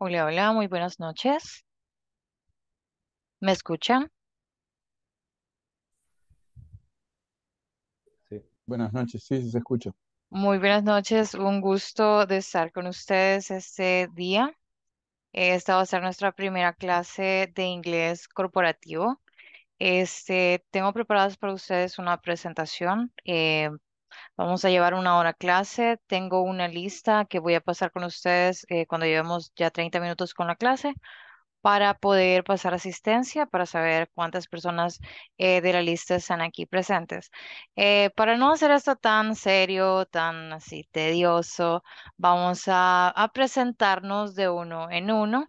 Hola, hola, muy buenas noches. ¿Me escuchan? Sí. Buenas noches, sí, se escucha. Muy buenas noches, un gusto de estar con ustedes este día. Esta va a ser nuestra primera clase de inglés corporativo. Este, tengo preparadas para ustedes una presentación eh, Vamos a llevar una hora clase. Tengo una lista que voy a pasar con ustedes eh, cuando llevemos ya 30 minutos con la clase para poder pasar asistencia, para saber cuántas personas eh, de la lista están aquí presentes. Eh, para no hacer esto tan serio, tan así tedioso, vamos a, a presentarnos de uno en uno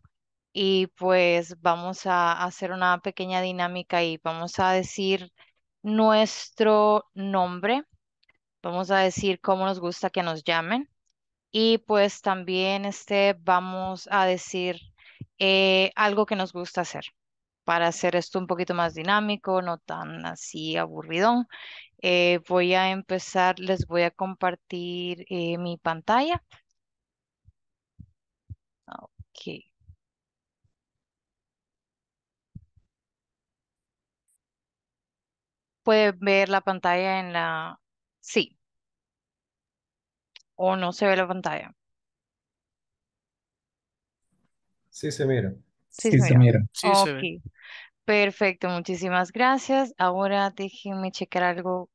y pues vamos a hacer una pequeña dinámica y vamos a decir nuestro nombre vamos a decir cómo nos gusta que nos llamen y pues también este, vamos a decir eh, algo que nos gusta hacer para hacer esto un poquito más dinámico, no tan así aburridón. Eh, voy a empezar, les voy a compartir eh, mi pantalla. Ah, ok. Pueden ver la pantalla en la, Sí, o no se ve la pantalla. Sí se mira. Sí se mira. perfecto, muchísimas gracias. Ahora déjenme checar algo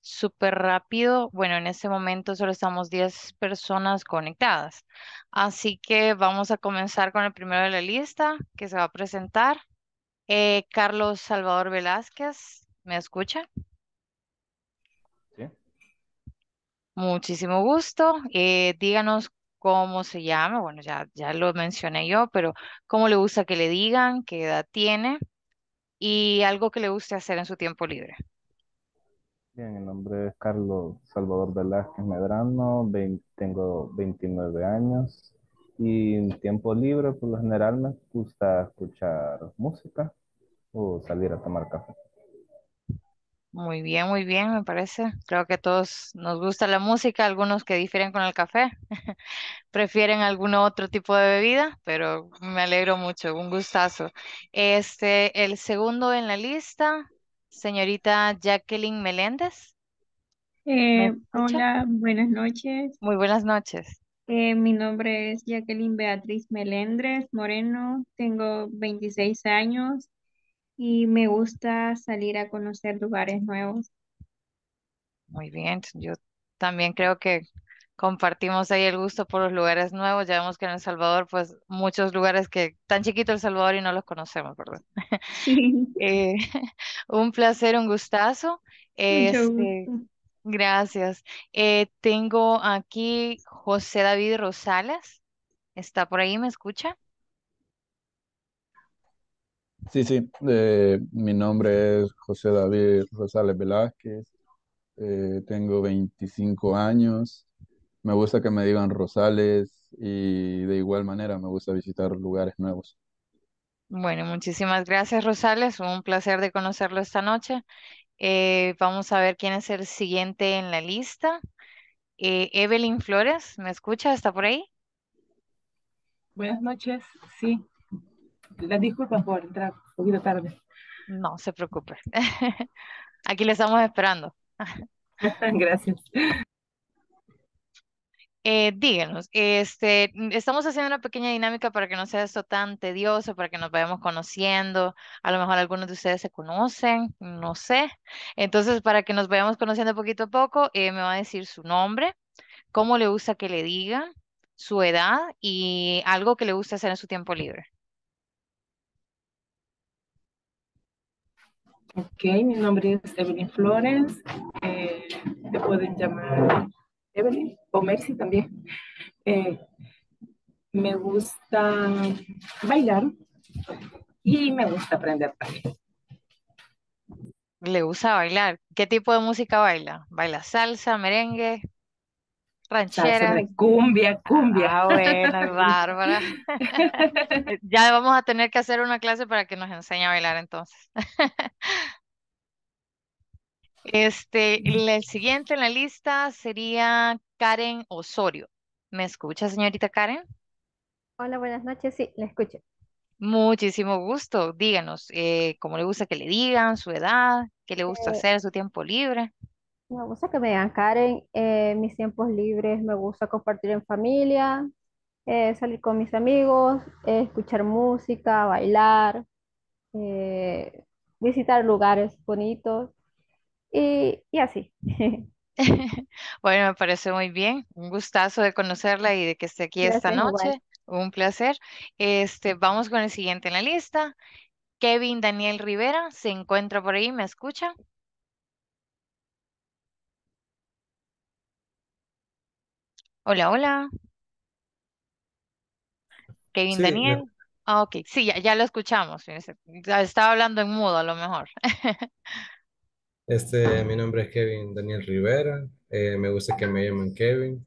súper rápido. Bueno, en este momento solo estamos 10 personas conectadas. Así que vamos a comenzar con el primero de la lista que se va a presentar. Eh, Carlos Salvador Velázquez, ¿me escucha? Muchísimo gusto. Eh, díganos cómo se llama. Bueno, ya, ya lo mencioné yo, pero cómo le gusta que le digan, qué edad tiene y algo que le guste hacer en su tiempo libre. Bien, mi nombre es Carlos Salvador Velázquez Medrano, tengo 29 años y en tiempo libre por lo general me gusta escuchar música o salir a tomar café. Muy bien, muy bien, me parece. Creo que a todos nos gusta la música, algunos que difieren con el café, prefieren algún otro tipo de bebida, pero me alegro mucho, un gustazo. Este, el segundo en la lista, señorita Jacqueline Meléndez. Eh, hola, buenas noches. Muy buenas noches. Eh, mi nombre es Jacqueline Beatriz Meléndez Moreno, tengo 26 años, y me gusta salir a conocer lugares nuevos. Muy bien, yo también creo que compartimos ahí el gusto por los lugares nuevos. Ya vemos que en El Salvador, pues muchos lugares que tan chiquito El Salvador y no los conocemos, ¿verdad? Sí. Eh, un placer, un gustazo. Este, gracias. Eh, tengo aquí José David Rosales. ¿Está por ahí? ¿Me escucha? Sí, sí, eh, mi nombre es José David Rosales Velázquez, eh, tengo 25 años, me gusta que me digan Rosales y de igual manera me gusta visitar lugares nuevos. Bueno, muchísimas gracias Rosales, un placer de conocerlo esta noche. Eh, vamos a ver quién es el siguiente en la lista. Evelyn Flores, ¿me escucha? ¿Está por ahí? Buenas noches, sí, las disculpas por entrar un poquito tarde. No se preocupe. Aquí le estamos esperando. Gracias. Eh, díganos, este, estamos haciendo una pequeña dinámica para que no sea esto tan tedioso, para que nos vayamos conociendo. A lo mejor algunos de ustedes se conocen, no sé. Entonces, para que nos vayamos conociendo poquito a poco, eh, me va a decir su nombre, cómo le gusta que le diga su edad y algo que le gusta hacer en su tiempo libre. Ok, mi nombre es Evelyn Flores. Eh, te pueden llamar Evelyn o Mercy también. Eh, me gusta bailar y me gusta aprender también. Le gusta bailar. ¿Qué tipo de música baila? ¿Baila salsa, merengue? ranchera. cumbia, cumbia. Ah, ah bárbara. ya vamos a tener que hacer una clase para que nos enseñe a bailar entonces. este, el siguiente en la lista sería Karen Osorio. ¿Me escucha, señorita Karen? Hola, buenas noches. Sí, la escucho. Muchísimo gusto. Díganos eh, cómo le gusta que le digan, su edad, qué le gusta eh, hacer, su tiempo libre. Me gusta que me digan Karen, eh, mis tiempos libres me gusta compartir en familia, eh, salir con mis amigos, eh, escuchar música, bailar, visitar lugares bonitos y, así. Bueno, me parece muy bien. Un gustazo de conocerla y de que esté aquí esta noche. Un placer. Este, vamos con el siguiente en la lista. Kevin Daniel Rivera se encuentra por ahí, ¿me escucha? Hola, hola, Kevin Daniel. Ah, ok, sí, ya, lo escuchamos. Estaba hablando en mudo a lo mejor. este, mi nombre es Kevin Daniel Rivera, eh, me gusta que me llamen Kevin.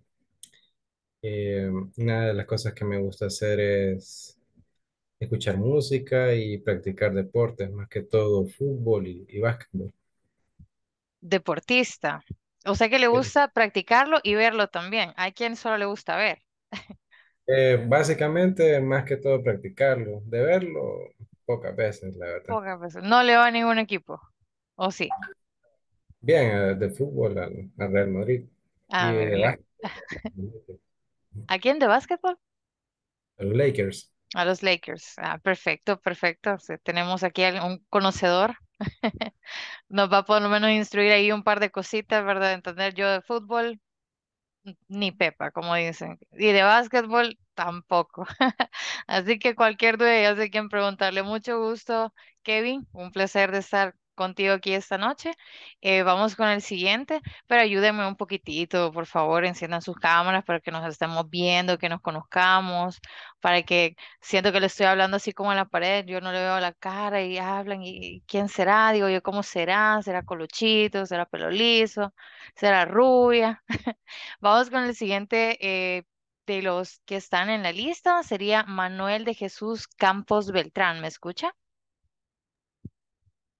Eh, una de las cosas que me gusta hacer es escuchar música y practicar deportes, más que todo fútbol y, y básquetbol. Deportista. O sea que le eh, gusta practicarlo y verlo también. Hay quien solo le gusta ver. Eh, básicamente, más que todo practicarlo. De verlo, pocas veces, la verdad. Pocas veces. No le va a ningún equipo. ¿O sí? Bien, eh, de fútbol al, Real Madrid. Ah, ¿A quién de básquetbol? A los Lakers. A los Lakers. Ah, perfecto, perfecto. tenemos aquí a un conocedor Nos va por lo menos instruir ahí un par de cositas, ¿verdad? Entender yo de fútbol, ni pepa, como dicen. Y de básquetbol, tampoco. Así que cualquier duda, ya sé quién preguntarle. Mucho gusto, Kevin. Un placer de estar contigo aquí esta noche. Eh, vamos con el siguiente, pero ayúdenme un poquitito, por favor, enciendan sus cámaras para que nos estemos viendo, que nos conozcamos, para que siento que le estoy hablando así como en la pared, yo no le veo la cara y hablan, ¿y quién será? Digo yo, ¿cómo será? ¿Será colochito? ¿Será pelo liso? ¿Será rubia? vamos con el siguiente. Eh, de los que están en la lista sería Manuel de Jesús Campos Beltrán, ¿me escucha?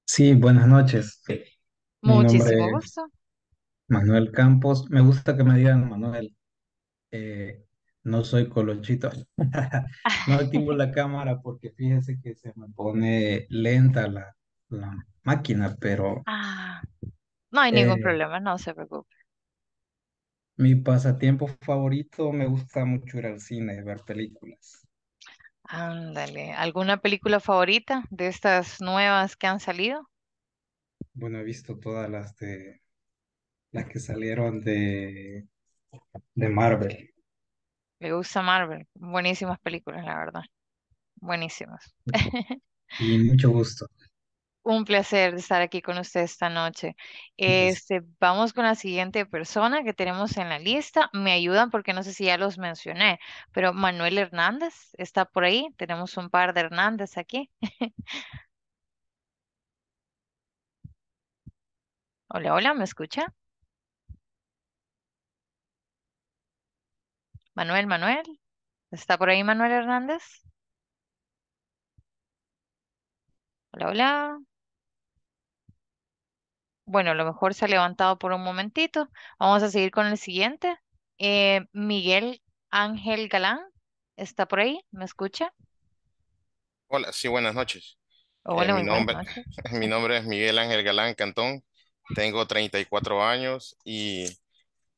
Sí, buenas noches. Mi Muchísimo gusto. Manuel Campos. Me gusta que me digan Manuel. Eh, no soy colochito. No activo la cámara porque fíjese que se me pone lenta la, la máquina, pero Ah, no hay ningún eh, problema, no se preocupe. mi pasatiempo favorito me gusta mucho ir al cine, ver películas. Ándale, ¿alguna película favorita de estas nuevas que han salido? Bueno, he visto todas las de las que salieron de, de Marvel. Me gusta Marvel. Buenísimas películas, la verdad. Buenísimas. Y mucho gusto. Un placer estar aquí con usted esta noche. Este, vamos con la siguiente persona que tenemos en la lista. Me ayudan porque no sé si ya los mencioné, pero Manuel Hernández está por ahí. Tenemos un par de Hernández aquí. hola, hola, ¿me escucha? Manuel, Manuel. ¿Está por ahí Manuel Hernández? Hola, hola bueno, a lo mejor se ha levantado por un momentito. Vamos a seguir con el siguiente. Eh, Miguel Ángel Galán, ¿está por ahí? ¿Me escucha? Hola, sí, buenas noches. Eh, Hola, mi, nombre, noches. mi nombre es Miguel Ángel Galán Cantón, tengo 34 años y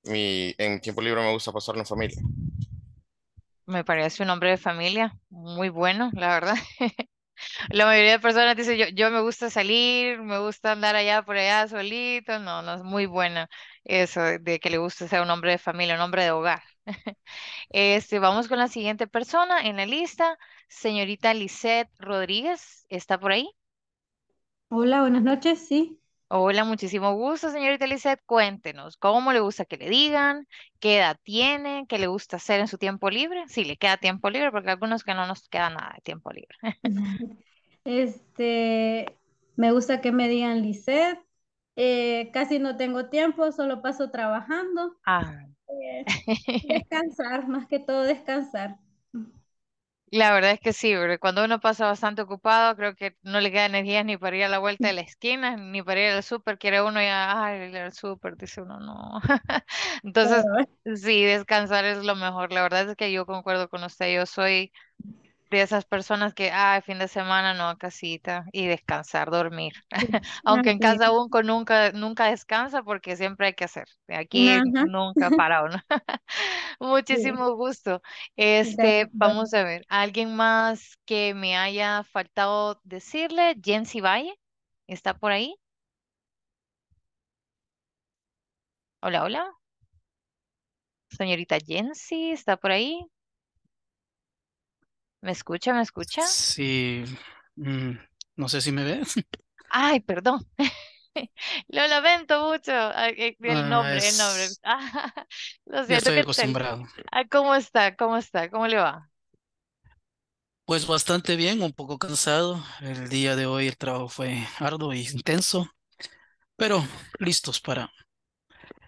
mi, en tiempo libre me gusta pasarlo en familia. Me parece un hombre de familia, muy bueno, la verdad. La mayoría de personas dice, yo, me gusta salir, me gusta andar allá por allá solito. No, no es muy buena eso de que le guste ser un hombre de familia, un hombre de hogar. Este, vamos con la siguiente persona en la lista, señorita Lisette Rodríguez, ¿está por ahí? Hola, buenas noches, sí. Hola, muchísimo gusto, señorita Lizeth. Cuéntenos, ¿cómo le gusta que le digan? ¿Qué edad tiene? ¿Qué le gusta hacer en su tiempo libre? Si sí, le queda tiempo libre, porque algunos que no nos queda nada de tiempo libre. Este, me gusta que me digan Lizeth. Eh, casi no tengo tiempo, solo paso trabajando. Ah. Eh, descansar, más que todo descansar. La verdad es que sí, porque cuando uno pasa bastante ocupado, creo que no le queda energía ni para ir a la vuelta de la esquina, ni para ir al súper, quiere uno ya, ir al súper, dice uno, no. Entonces, sí, descansar es lo mejor. La verdad es que yo concuerdo con usted, yo soy de esas personas que, ah, fin de semana no a casita y descansar, dormir. Aunque en casa Unco nunca, nunca descansa porque siempre hay que hacer. Aquí nunca para uno. Muchísimo gusto. Este, vamos a ver, ¿alguien más que me haya faltado decirle? Jensi Valle, ¿está por ahí? Hola, hola. Señorita Jensi, ¿está por ahí? ¿Me escucha? ¿Me escucha? Sí. Mm, no sé si me ves. Ay, perdón. Lo lamento mucho. Ah, eh, el ah, nombre, el nombre. Ya estoy acostumbrado. Ah, ¿cómo está? ¿Cómo está? ¿Cómo le va? Pues bastante bien, un poco cansado. El día de hoy el trabajo fue arduo e intenso, pero listos para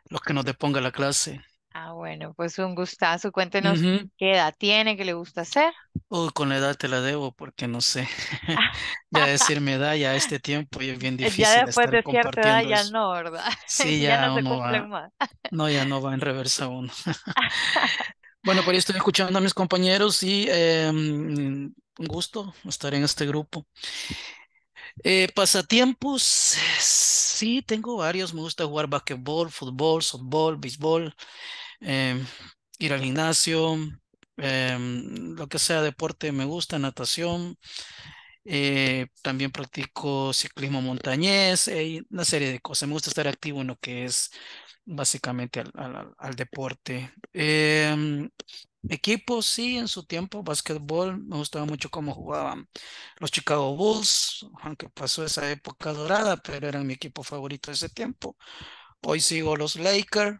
lo que nos deponga la clase. Ah, bueno, pues un gustazo. Cuéntenos qué edad tiene, qué le gusta hacer. Uy, con la edad te la debo porque no sé. Ya decir mi edad ya a este tiempo es bien eh, Ya después de cierta edad ya no, ¿verdad? Sí, Ya no se va, más. no, ya no va en reversa uno. Bueno, pues estoy escuchando a mis compañeros y em, un gusto estar en este grupo. Eh, pasatiempos, sí, tengo varios. Me gusta jugar basquetbol, fútbol, softball, béisbol, em, ir al gimnasio, em, lo que sea deporte me gusta, natación. Eh, también practico ciclismo montañés, eh, una serie de cosas. Me gusta estar activo en lo que es básicamente al, deporte. Em, Equipo, sí, en su tiempo, básquetbol, me gustaba mucho cómo jugaban los Chicago Bulls, aunque pasó esa época dorada, pero eran mi equipo favorito de ese tiempo. Hoy sigo los Lakers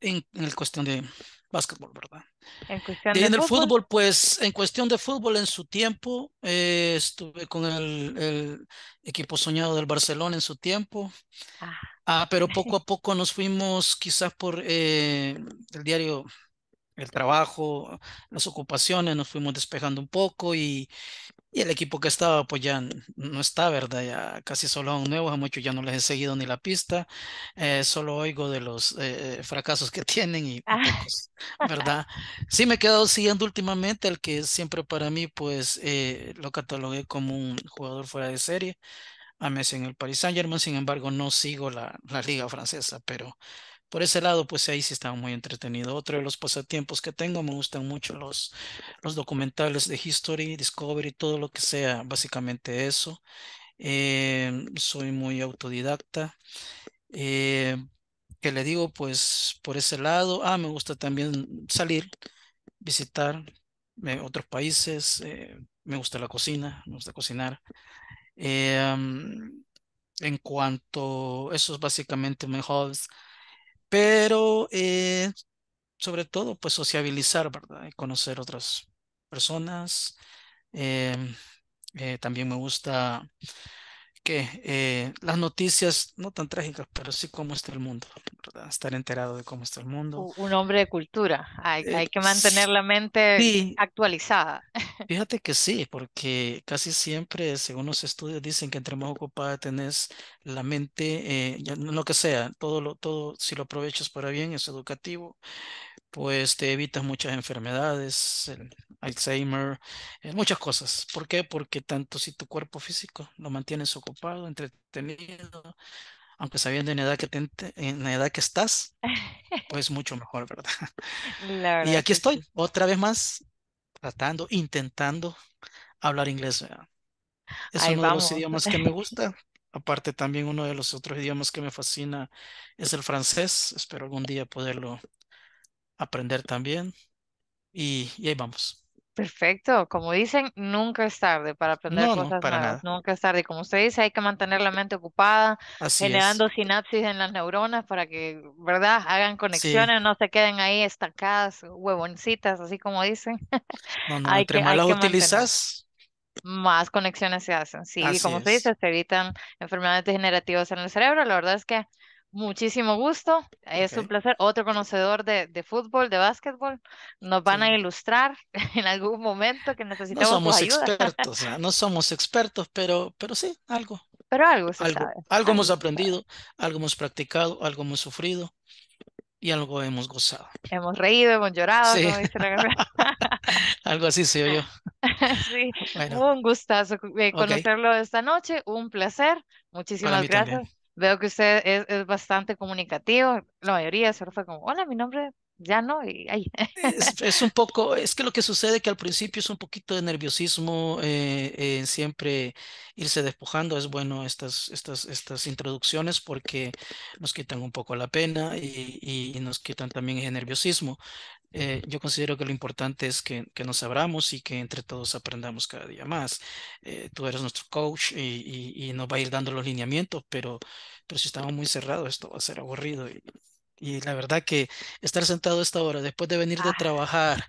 en, cuestión de básquetbol, ¿verdad? En cuestión de el fútbol? pues en cuestión de fútbol, en su tiempo, eh, estuve con el, equipo soñado del Barcelona en su tiempo. Ah. Ah, pero poco a poco nos fuimos quizás por eh, el diario el trabajo, las ocupaciones, nos fuimos despejando un poco y, el equipo que estaba pues no está, ¿verdad? Ya casi solo un nuevos, a muchos ya no les he seguido ni la pista, eh, solo oigo de los eh, eh, fracasos que tienen y ah. ¿verdad? Sí me he quedado siguiendo últimamente el que siempre para mí pues lo catalogué como un jugador fuera de serie, a Messi en el Paris Saint Germain, sin embargo no sigo la, la liga francesa, pero por ese lado, pues ahí sí estaba muy entretenido. Otro de los pasatiempos que tengo, me gustan mucho los, los documentales de History, Discovery, todo lo que sea, básicamente eso. Eh, soy muy autodidacta. Eh, ¿Qué que le digo, pues por ese lado, ah, me gusta también salir, visitar eh, otros países, me gusta la cocina, me gusta cocinar. Mm, en cuanto, eso es básicamente mi hobby pero eh, sobre todo, pues sociabilizar, ¿verdad? Y conocer otras personas. Em, eh, también me gusta que eh, las noticias, no tan trágicas, pero sí cómo está el mundo, estar enterado de cómo está el mundo. Un hombre de cultura, hay, eh, hay que mantener la mente actualizada. Fíjate que sí, porque casi siempre, según los estudios, dicen que entre más ocupada tenés la mente, eh, lo que sea, todo, lo, todo si lo aprovechas para bien es educativo, pues te evitas muchas enfermedades, el Alzheimer, eh, muchas cosas. ¿Por qué? Porque tanto si tu cuerpo físico lo mantienes ocupado, entretenido, aunque sabiendo en la edad que en edad que estás, pues mucho mejor, ¿verdad? y aquí estoy, otra vez más, tratando, intentando hablar inglés. Es uno de los idiomas que me gusta. Aparte también uno de los otros idiomas que me fascina es el francés. Espero algún día poderlo aprender también. Y, ahí vamos. Perfecto, como dicen, nunca es tarde para aprender cosas nuevas, nunca es tarde. Como usted dice, hay que mantener la mente ocupada, generando sinapsis en las neuronas para que, ¿verdad?, hagan conexiones, no se queden ahí estancadas, huevoncitas, así como dicen. No, no, hay entre más las utilizas, más conexiones se hacen. Sí, como usted dice, se evitan enfermedades degenerativas en el cerebro. La verdad es que Muchísimo gusto, es un placer. Otro conocedor de, fútbol, de básquetbol, nos van a ilustrar en algún momento que necesitamos no somos expertos, ¿ah? ¿no? somos expertos, pero, pero sí, algo. Pero algo, se algo, algo, hemos aprendido, algo hemos practicado, algo hemos sufrido y algo hemos gozado. Hemos reído, hemos llorado, Algo así se oyó. sí, un gustazo eh, conocerlo esta noche, un placer. Muchísimas gracias. Veo que usted es, bastante comunicativo. La mayoría solo fue como, hola, mi nombre ya no, ahí. Es, un poco, es que lo que sucede que al principio es un poquito de nerviosismo, eh, eh, siempre irse despojando, es bueno estas, estas, estas introducciones porque nos quitan un poco la pena y, nos quitan también el nerviosismo. Eh, yo considero que lo importante es que, nos abramos y que entre todos aprendamos cada día más. tú eres nuestro coach y, y, nos va a ir dando los lineamientos, pero, pero si estamos muy cerrados, esto va a ser aburrido y, y la verdad que estar sentado a esta hora, después de venir de ah. trabajar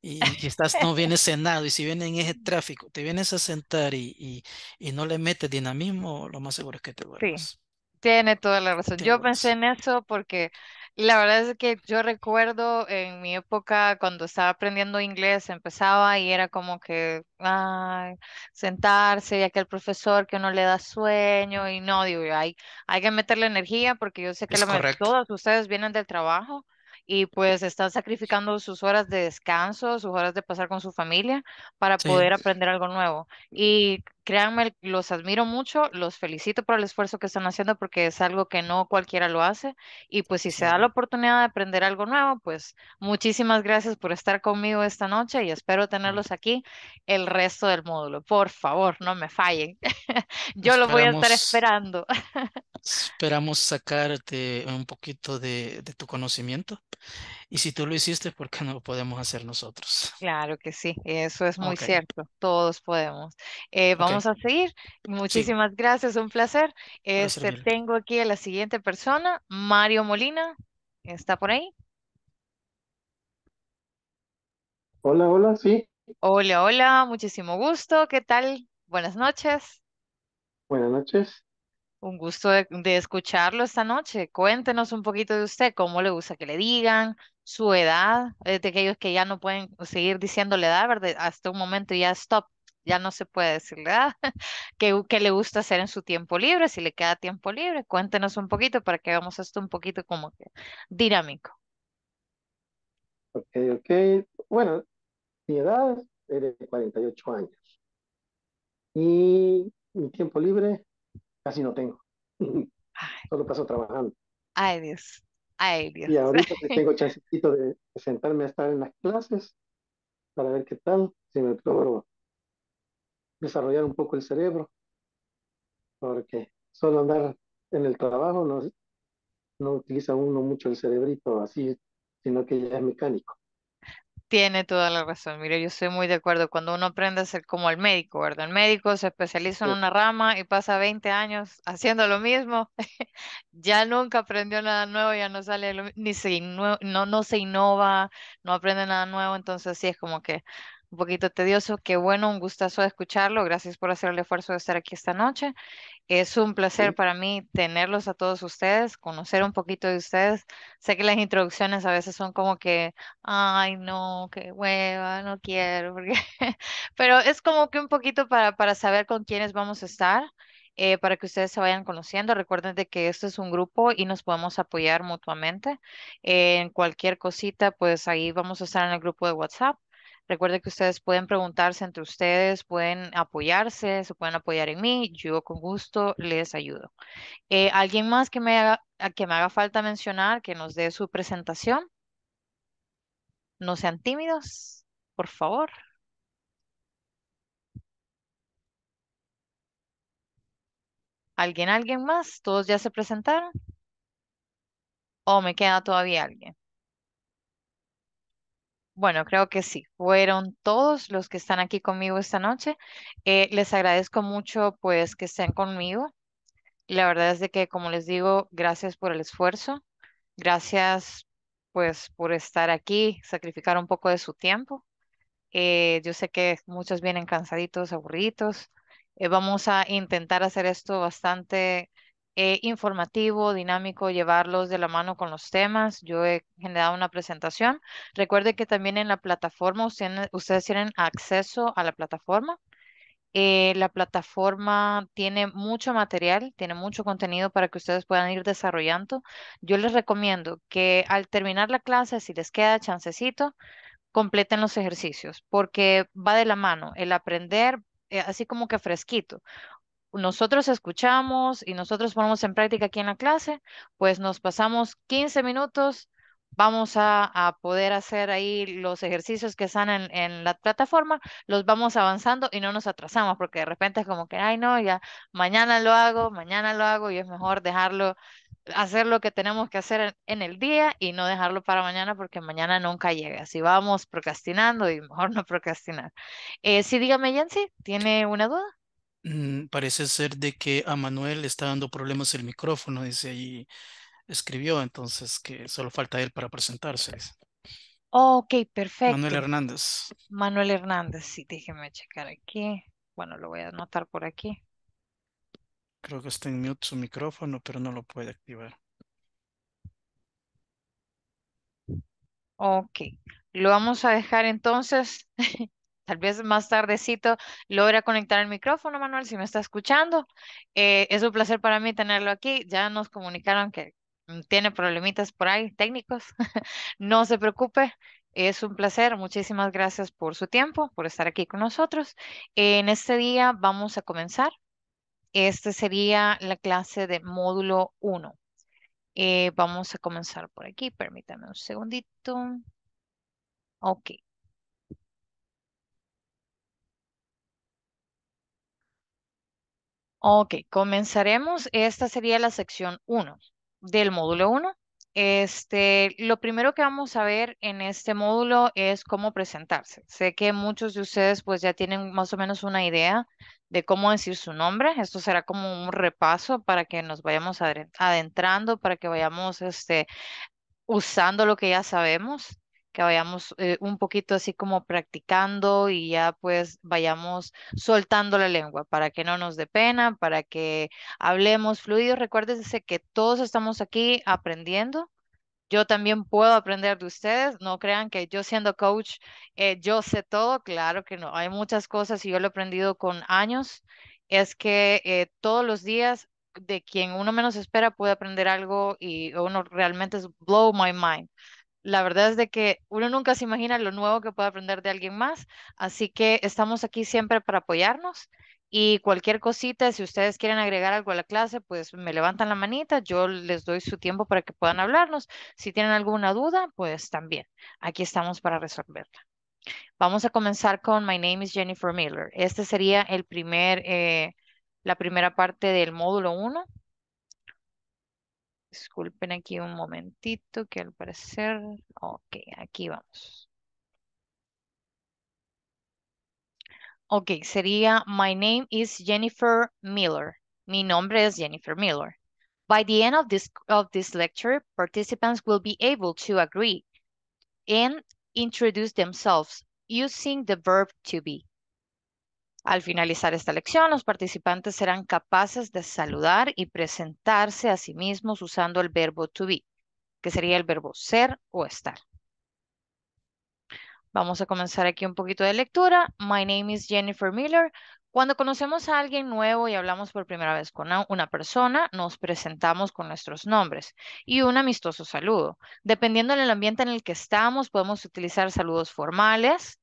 y, estás, no vienes cenado, y si viene en ese tráfico, te vienes a sentar y, no le metes dinamismo, lo más seguro es que te vuelvas. Tiene toda la razón. Yo pensé en eso porque la verdad es que yo recuerdo en mi época cuando estaba aprendiendo inglés, empezaba y era como que ay, sentarse y aquel profesor que uno le da sueño y no, digo, hay, hay que meterle energía porque yo sé que la todos ustedes vienen del trabajo y pues están sacrificando sus horas de descanso, sus horas de pasar con su familia para poder aprender algo nuevo. Y créanme, los admiro mucho, los felicito por el esfuerzo que están haciendo porque es algo que no cualquiera lo hace. Y pues si se da la oportunidad de aprender algo nuevo, pues muchísimas gracias por estar conmigo esta noche y espero mm. tenerlos aquí el resto del módulo. Por favor, no me fallen. Yo los voy a estar esperando. Esperamos sacarte un poquito de, tu conocimiento. Y si tú lo hiciste, ¿por qué no lo podemos hacer nosotros? Claro que sí, eso es muy cierto. Todos podemos. Eh, vamos a seguir. Muchísimas gracias, un placer. Este, tengo aquí a la siguiente persona, Mario Molina. ¿Está por ahí? Hola, hola, sí. Hola, hola, muchísimo gusto. ¿Qué tal? Buenas noches. Buenas noches. Un gusto de, escucharlo esta noche. Cuéntenos un poquito de usted, cómo le gusta que le digan, su edad, de aquellos que ya no pueden seguir diciéndole edad, ¿verdad? Hasta un momento ya stop, ya no se puede decirle edad. ¿Qué, ¿Qué, le gusta hacer en su tiempo libre? Si le queda tiempo libre, cuéntenos un poquito para que veamos esto un poquito como que dinámico. Ok, ok. Bueno, mi edad es de 48 años. Y mi tiempo libre casi no tengo. Solo paso trabajando. Ay, Dios. Ay, Dios. Y ahorita tengo chancecito de sentarme a estar en las clases para ver qué tal, si me logro desarrollar un poco el cerebro, porque solo andar en el trabajo no, no utiliza uno mucho el cerebrito así, sino que ya es mecánico. Tiene toda la razón. Mire, yo estoy muy de acuerdo. Cuando uno aprende a ser como el médico, ¿verdad? El médico se especializa en una rama y pasa 20 años haciendo lo mismo. ya nunca aprendió nada nuevo, ya no sale ni se no, no se innova, no aprende nada nuevo. Entonces sí es como que un poquito tedioso. Qué bueno, un gustazo de escucharlo. Gracias por hacer el esfuerzo de estar aquí esta noche. Es un placer para mí tenerlos a todos ustedes, conocer un poquito de ustedes. Sé que las introducciones a veces son como que, ay, no, qué hueva, no quiero, pero es como que un poquito para, para saber con quiénes vamos a estar, eh, para que ustedes se vayan conociendo. Recuerden de que esto es un grupo y nos podemos apoyar mutuamente. en cualquier cosita, pues ahí vamos a estar en el grupo de WhatsApp. Recuerden que ustedes pueden preguntarse entre ustedes, pueden apoyarse, se pueden apoyar en mí. Yo con gusto les ayudo. Eh, ¿Alguien más que me, haga, que me haga falta mencionar, que nos dé su presentación? No sean tímidos, por favor. ¿Alguien, alguien más? ¿Todos ya se presentaron? ¿O me queda todavía alguien? Bueno, creo que sí. Fueron todos los que están aquí conmigo esta noche. Eh, les agradezco mucho pues que estén conmigo. La verdad es de que, como les digo, gracias por el esfuerzo. Gracias pues por estar aquí, sacrificar un poco de su tiempo. Eh, yo sé que muchos vienen cansaditos, aburritos. Eh, vamos a intentar hacer esto bastante eh, informativo, dinámico, llevarlos de la mano con los temas. Yo he generado una presentación. Recuerde que también en la plataforma ustedes tienen acceso a la plataforma. Eh, la plataforma tiene mucho material, tiene mucho contenido para que ustedes puedan ir desarrollando. Yo les recomiendo que al terminar la clase, si les queda chancecito, completen los ejercicios, porque va de la mano el aprender eh, así como que fresquito nosotros escuchamos y nosotros ponemos en práctica aquí en la clase, pues nos pasamos 15 minutos, vamos a, poder hacer ahí los ejercicios que están en, la plataforma, los vamos avanzando y no nos atrasamos, porque de repente es como que, ay no, ya mañana lo hago, mañana lo hago y es mejor dejarlo, hacer lo que tenemos que hacer en, el día y no dejarlo para mañana porque mañana nunca llega. Así vamos procrastinando y mejor no procrastinar. Eh, sí, dígame, Yancy, ¿tiene una duda? Mm, parece ser de que a Manuel le está dando problemas el micrófono, dice ahí, escribió, entonces que solo falta él para presentarse. ok, perfecto. Manuel Hernández. Manuel Hernández, sí, déjeme checar aquí. Bueno, lo voy a anotar por aquí. Creo que está en mute su micrófono, pero no lo puede activar. Ok, lo vamos a dejar entonces tal vez más tardecito logre conectar el micrófono, Manuel, si me está escuchando. Eh, es un placer para mí tenerlo aquí. Ya nos comunicaron que mm, tiene problemitas por ahí técnicos. no se preocupe. Es un placer, muchísimas gracias por su tiempo, por estar aquí con nosotros. En este día vamos a comenzar. Esta sería la clase de módulo 1. Eh, vamos a comenzar por aquí, permítame un segundito. Ok. Ok, comenzaremos. Esta sería la sección 1 del módulo 1. Este, lo primero que vamos a ver en este módulo es cómo presentarse. Sé que muchos de ustedes pues ya tienen más o menos una idea de cómo decir su nombre. Esto será como un repaso para que nos vayamos adentrando, para que vayamos este, usando lo que ya sabemos que vayamos eh, un poquito así como practicando y ya pues vayamos soltando la lengua para que no nos dé pena, para que hablemos fluido. Recuérdense que todos estamos aquí aprendiendo. Yo también puedo aprender de ustedes. No crean que yo siendo coach, eh, yo sé todo. Claro que no. Hay muchas cosas y yo lo he aprendido con años. Es que eh, todos los días de quien uno menos espera puede aprender algo y uno realmente es blow my mind la verdad es de que uno nunca se imagina lo nuevo que puede aprender de alguien más, así que estamos aquí siempre para apoyarnos y cualquier cosita, si ustedes quieren agregar algo a la clase, pues me levantan la manita, yo les doy su tiempo para que puedan hablarnos. Si tienen alguna duda, pues también, aquí estamos para resolverla. Vamos a comenzar con My name is Jennifer Miller. Este sería el primer, eh, la primera parte del módulo 1 Disculpen aquí un momentito que al parecer... Ok, aquí vamos. Ok, sería My name is Jennifer Miller. Mi nombre es Jennifer Miller. By the end of this, of this lecture, participants will be able to agree and introduce themselves using the verb to be. Al finalizar esta lección, los participantes serán capaces de saludar y presentarse a sí mismos usando el verbo to be, que sería el verbo ser o estar. Vamos a comenzar aquí un poquito de lectura. My name is Jennifer Miller. Cuando conocemos a alguien nuevo y hablamos por primera vez con una persona, nos presentamos con nuestros nombres y un amistoso saludo. Dependiendo del ambiente en el que estamos, podemos utilizar saludos formales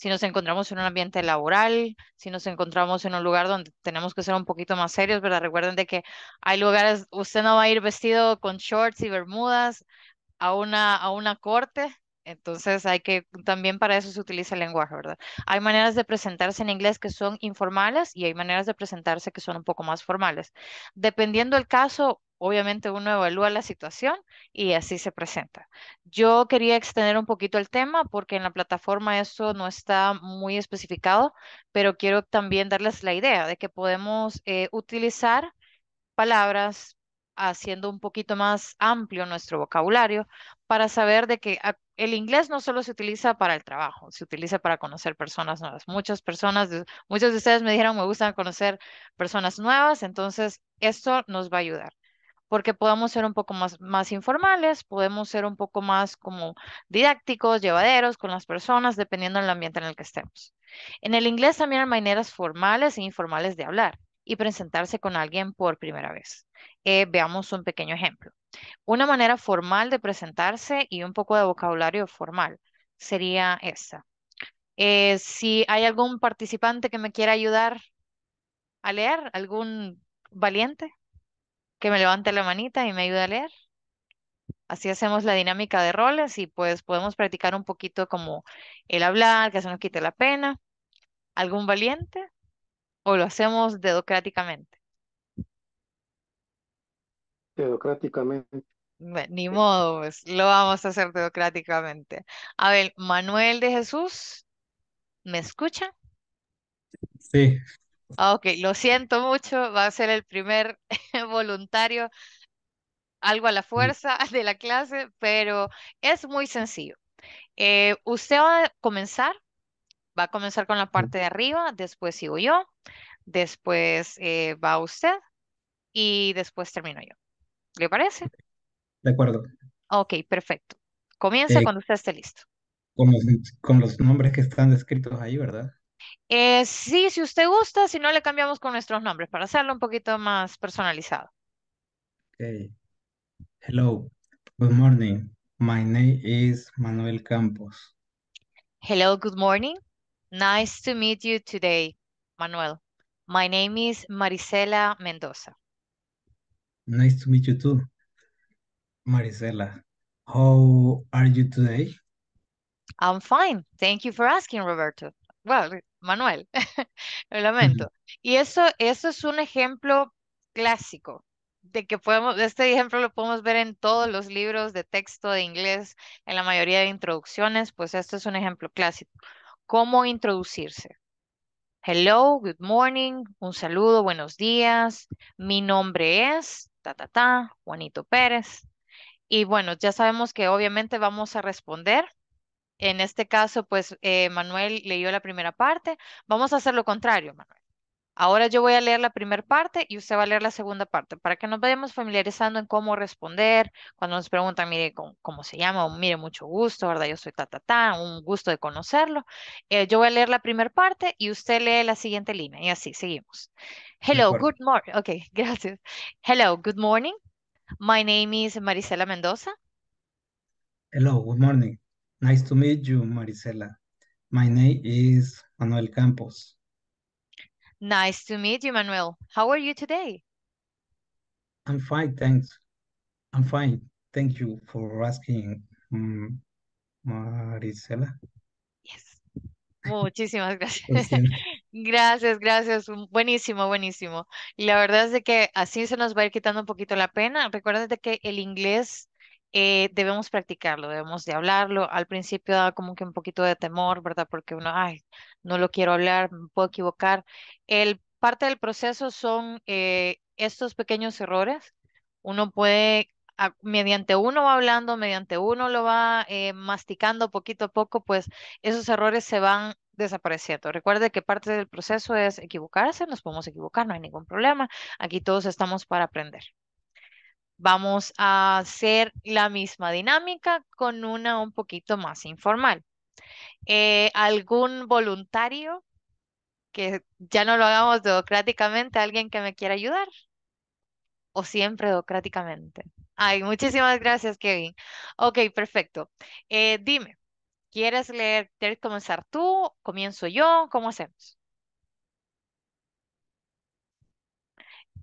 si nos encontramos en un ambiente laboral, si nos encontramos en un lugar donde tenemos que ser un poquito más serios, ¿verdad? Recuerden de que hay lugares, usted no va a ir vestido con shorts y bermudas a una, a una corte, entonces hay que, también para eso se utiliza el lenguaje, ¿verdad? Hay maneras de presentarse en inglés que son informales y hay maneras de presentarse que son un poco más formales. Dependiendo del caso, obviamente uno evalúa la situación y así se presenta. Yo quería extender un poquito el tema porque en la plataforma eso no está muy especificado, pero quiero también darles la idea de que podemos eh, utilizar palabras, haciendo un poquito más amplio nuestro vocabulario para saber de que ah, el inglés no solo se utiliza para el trabajo, se utiliza para conocer personas nuevas. Muchas personas, muchos de ustedes me dijeron, me gustan conocer personas nuevas, entonces esto nos va a ayudar porque podamos ser un poco más, más informales, podemos ser un poco más como didácticos, llevaderos con las personas, dependiendo del ambiente en el que estemos. En el inglés también hay maneras formales e informales de hablar y presentarse con alguien por primera vez. Eh, veamos un pequeño ejemplo. Una manera formal de presentarse y un poco de vocabulario formal sería esta. Eh, si hay algún participante que me quiera ayudar a leer, algún valiente que me levante la manita y me ayude a leer. Así hacemos la dinámica de roles y pues podemos practicar un poquito como el hablar, que se nos quite la pena. ¿Algún valiente? o lo hacemos dedocráticamente. Teocráticamente. Ni modo, pues, lo vamos a hacer dedocráticamente. A ver, Manuel de Jesús, ¿me escucha? Sí. Ah, ok, lo siento mucho, va a ser el primer voluntario, algo a la mm. fuerza de la clase, pero es muy sencillo. Eh, usted va a comenzar Va a comenzar con la parte de arriba, después sigo yo, después eh, va usted y después termino yo. ¿Le parece? De acuerdo. Ok, perfecto. Comienza eh, cuando usted esté listo. Con los, nombres que están descritos ahí, ¿verdad? Eh, sí, si usted gusta, si no le cambiamos con nuestros nombres para hacerlo un poquito más personalizado. Ok. Hello, good morning. My name is Manuel Campos. Hello, good morning. Nice to meet you today, Manuel. My name is Marisela Mendoza. Nice to meet you too, Marisela. How are you today? I'm fine. Thank you for asking, Roberto. Well, Manuel, lo lamento. Y eso, eso es un ejemplo clásico de que podemos, este ejemplo lo podemos ver en todos los libros de texto de inglés, en la mayoría de introducciones, pues esto es un ejemplo clásico cómo introducirse. Hello, good morning, un saludo, buenos días. Mi nombre es ta ta ta, Juanito Pérez. Y bueno, ya sabemos que obviamente vamos a responder. En este caso, pues eh, Manuel leyó la primera parte. Vamos a hacer lo contrario, Manuel. Ahora yo voy a leer la primera parte y usted va a leer la segunda parte para que nos vayamos familiarizando en cómo responder cuando nos preguntan, mire, cómo, se llama, mire, mucho gusto, ¿verdad? Yo soy ta, un gusto de conocerlo. Eh, yo voy a leer la primera parte y usted lee la siguiente línea y así seguimos. Hello, good morning. Ok, gracias. Hello, good morning. My name is Marisela Mendoza. Hello, good morning. Nice to meet you, Marisela. My name is Manuel Campos. Nice to meet you, Manuel. How are you today? I'm fine, thanks. I'm fine. Thank you for asking, mm, Marisela. Yes. Muchísimas gracias. Pues gracias, gracias. Buenísimo, buenísimo. Y la verdad es de que así se nos va a ir quitando un poquito la pena. Recuerda que el inglés eh, debemos practicarlo, debemos de hablarlo. Al principio da como que un poquito de temor, ¿verdad? Porque uno, ay, no lo quiero hablar, me puedo equivocar. El, parte del proceso son eh, estos pequeños errores. Uno puede, mediante uno va hablando, mediante uno lo va eh, masticando poquito a poco, pues esos errores se van desapareciendo. Recuerde que parte del proceso es equivocarse, nos podemos equivocar, no hay ningún problema. Aquí todos estamos para aprender. Vamos a hacer la misma dinámica con una un poquito más informal. Eh, ¿Algún voluntario que ya no lo hagamos democráticamente? ¿Alguien que me quiera ayudar? ¿O siempre democráticamente? Ay, muchísimas gracias, Kevin. Ok, perfecto. Eh, dime, ¿quieres leer? ¿Quieres comenzar tú? ¿Comienzo yo? ¿Cómo hacemos?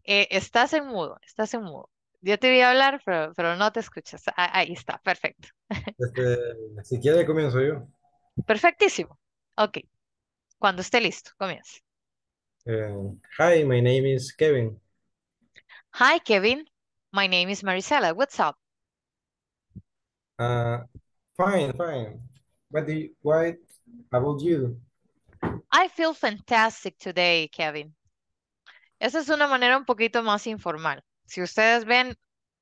Eh, estás en mudo, estás en mudo. Yo te voy a hablar, pero, no te escuchas. Ah, ahí está, perfecto. Este, si quiere, comienzo yo. Perfectísimo. Ok. Cuando esté listo, comienza. Eh, hi, my name is Kevin. Hi, Kevin. My name is Marisela. What's up? Uh, fine, fine. But what about you? I feel fantastic today, Kevin. Esa es una manera un poquito más informal. Si ustedes ven,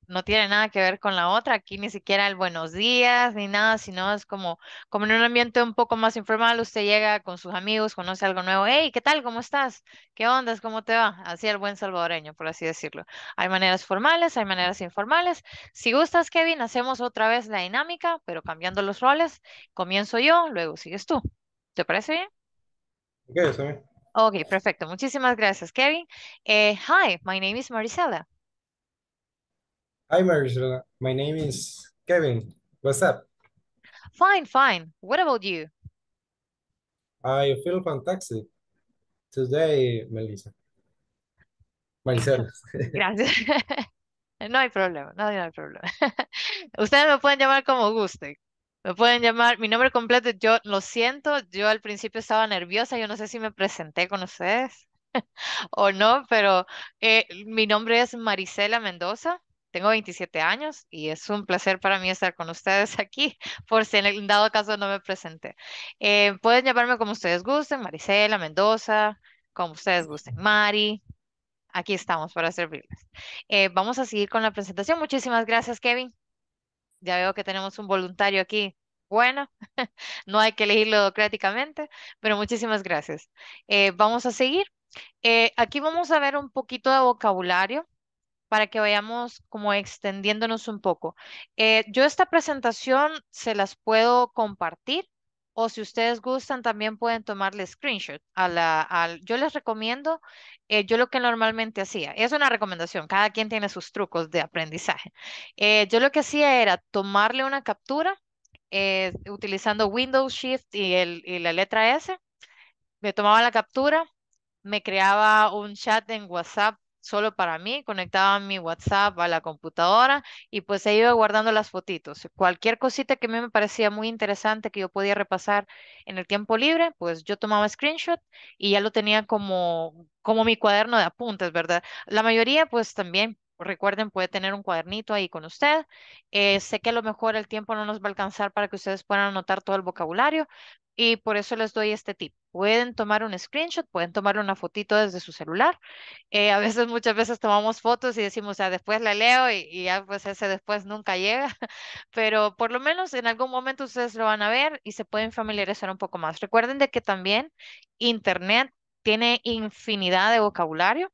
no tiene nada que ver con la otra. Aquí ni siquiera el buenos días ni nada, sino es como, como en un ambiente un poco más informal. Usted llega con sus amigos, conoce algo nuevo. Hey, ¿qué tal? ¿Cómo estás? ¿Qué onda? ¿Cómo te va? Así el buen salvadoreño, por así decirlo. Hay maneras formales, hay maneras informales. Si gustas, Kevin, hacemos otra vez la dinámica, pero cambiando los roles. Comienzo yo, luego sigues tú. ¿Te parece bien? Ok, perfecto. Muchísimas gracias, Kevin. Eh, hi, my name is Marisela. Hi, Marisela. My name is Kevin. What's up? Fine, fine. What about you? I ah, feel fantastic today, Melissa. Marisela. Gracias. No hay problema, no, hay problema. Ustedes me pueden llamar como guste Me pueden llamar, mi nombre completo, yo lo siento, yo al principio estaba nerviosa, yo no sé si me presenté con ustedes o no, pero eh, mi nombre es Marisela Mendoza. Tengo 27 años y es un placer para mí estar con ustedes aquí, por si en el dado caso no me presenté. Eh, pueden llamarme como ustedes gusten, Marisela, Mendoza, como ustedes gusten, Mari. Aquí estamos para servirles. Eh, vamos a seguir con la presentación. Muchísimas gracias, Kevin. Ya veo que tenemos un voluntario aquí. Bueno, no hay que elegirlo democráticamente, pero muchísimas gracias. Eh, vamos a seguir. aquí vamos a ver un poquito de vocabulario para que vayamos como extendiéndonos un poco. Eh, yo esta presentación se las puedo compartir o si ustedes gustan también pueden tomarle screenshot. A la, yo les recomiendo, eh, yo lo que normalmente hacía, es una recomendación, cada quien tiene sus trucos de aprendizaje. Eh, yo lo que hacía era tomarle una captura utilizando Windows Shift y, y la letra S. Me tomaba la captura, me creaba un chat en WhatsApp solo para mí, conectaba mi WhatsApp a la computadora y pues se iba guardando las fotitos. Cualquier cosita que a mí me parecía muy interesante que yo podía repasar en el tiempo libre, pues yo tomaba screenshot y ya lo tenía como, como mi cuaderno de apuntes, ¿verdad? La mayoría pues también Recuerden, puede tener un cuadernito ahí con usted. Eh, sé que a lo mejor el tiempo no nos va a alcanzar para que ustedes puedan anotar todo el vocabulario y por eso les doy este tip. Pueden tomar un screenshot, pueden tomar una fotito desde su celular. Eh, a veces, muchas veces tomamos fotos y decimos, o sea, después la leo y, y, ya pues ese después nunca llega, pero por lo menos en algún momento ustedes lo van a ver y se pueden familiarizar un poco más. Recuerden de que también Internet tiene infinidad de vocabulario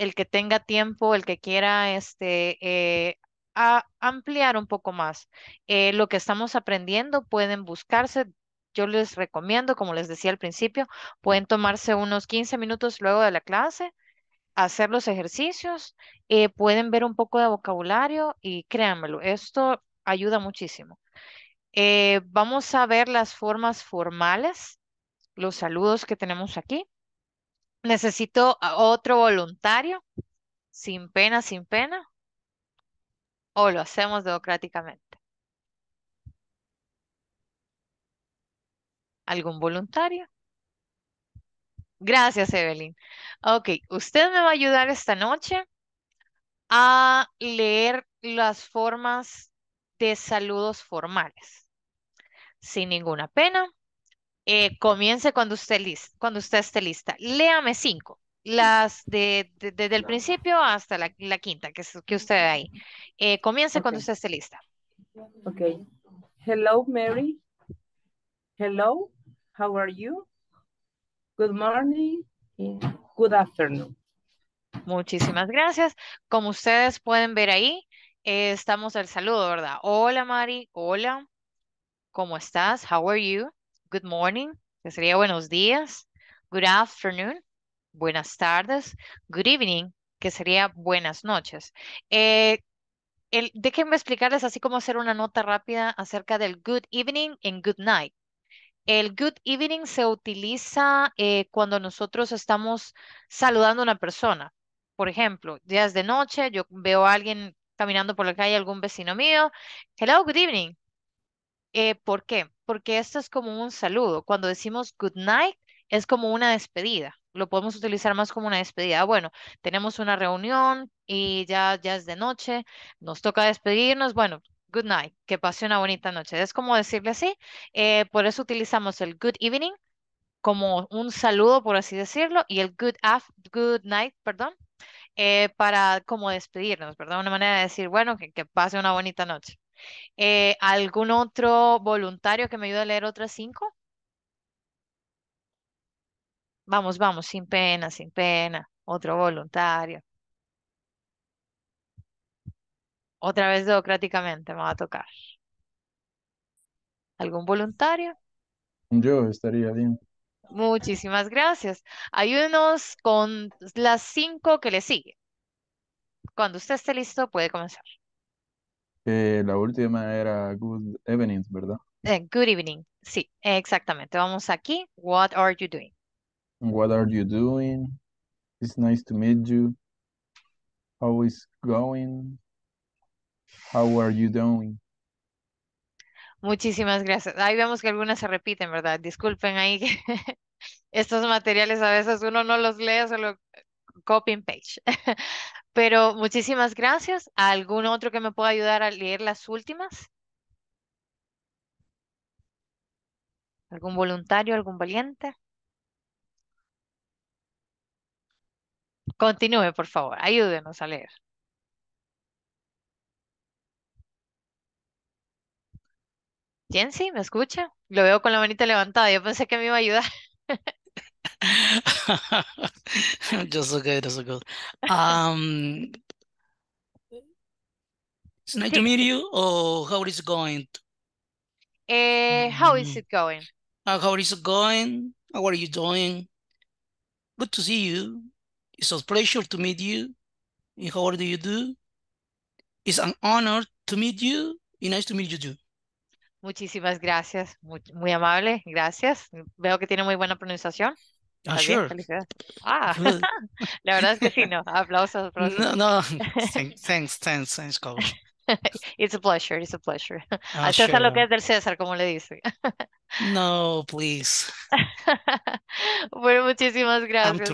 el que tenga tiempo, el que quiera este, eh, a ampliar un poco más eh, lo que estamos aprendiendo, pueden buscarse. Yo les recomiendo, como les decía al principio, pueden tomarse unos 15 minutos luego de la clase, hacer los ejercicios, eh, pueden ver un poco de vocabulario y créanmelo, esto ayuda muchísimo. vamos a ver las formas formales, los saludos que tenemos aquí. Necesito otro voluntario, sin pena, sin pena, o lo hacemos democráticamente. ¿Algún voluntario? Gracias, Evelyn. Ok, usted me va a ayudar esta noche a leer las formas de saludos formales. Sin ninguna pena, eh, comience cuando usted, list, cuando usted esté lista. Léame cinco, las de, desde el principio hasta la, quinta que, que usted ahí. Eh, comience cuando usted esté lista. Ok. Hello, Mary. Hello, how are you? Good morning. Good afternoon. Muchísimas gracias. Como ustedes pueden ver ahí, eh, estamos al saludo, ¿verdad? Hola, Mary. Hola. ¿Cómo estás? How are you? good morning, que sería buenos días, good afternoon, buenas tardes, good evening, que sería buenas noches. Eh, déjenme explicarles así como hacer una nota rápida acerca del good evening y good night. El good evening se utiliza eh, cuando nosotros estamos saludando a una persona. Por ejemplo, días de noche, yo veo a alguien caminando por la calle, algún vecino mío. Hello, good evening. Eh, ¿Por qué? Porque esto es como un saludo. Cuando decimos good night, es como una despedida. Lo podemos utilizar más como una despedida. Bueno, tenemos una reunión y ya, ya es de noche, nos toca despedirnos. Bueno, good night, que pase una bonita noche. Es como decirle así. Eh, por eso utilizamos el good evening como un saludo, por así decirlo, y el good, good night, perdón, eh, para como despedirnos, ¿verdad? Una manera de decir, bueno, que pase una bonita noche. Eh, ¿algún otro voluntario que me ayude a leer otras cinco? Vamos, vamos, sin pena, sin pena. Otro voluntario. Otra vez democráticamente me va a tocar. ¿Algún voluntario? Yo estaría bien. Muchísimas gracias. ayúdenos con las cinco que le sigue Cuando usted esté listo, puede comenzar. Eh, la última era Good Evening, ¿verdad? Eh, good evening. Sí, exactamente. Vamos aquí. What are you doing? What are you doing? It's nice to meet you. How is going? How are you doing? Muchísimas gracias. Ahí vemos que algunas se repiten, ¿verdad? Disculpen ahí que estos materiales a veces uno no los lee, solo copy and page. Pero muchísimas gracias. ¿Algún otro que me pueda ayudar a leer las últimas? ¿Algún voluntario, algún valiente? Continúe, por favor. Ayúdenos a leer. Jensi, ¿me escucha? Lo veo con la manita levantada. Yo pensé que me iba a ayudar. Josuke, Josuke. Um, it's nice to meet you. Oh, how is it going? Uh, how is it going? Uh, how is it going? How are you doing? Good to see you. It's a pleasure to meet you. And how do you do? It's an honor to meet you. And nice to meet you too. Muchísimas gracias, muy, muy amable, gracias. Veo que tiene muy buena pronunciación. Ah, ah, sure. Ah, la verdad es que sí, no. Aplausos, No, no. Thanks, thanks, thanks, coach. It's a pleasure, it's a pleasure. Ah, lo que es del César, como le dice. No, please. Bueno, muchísimas gracias,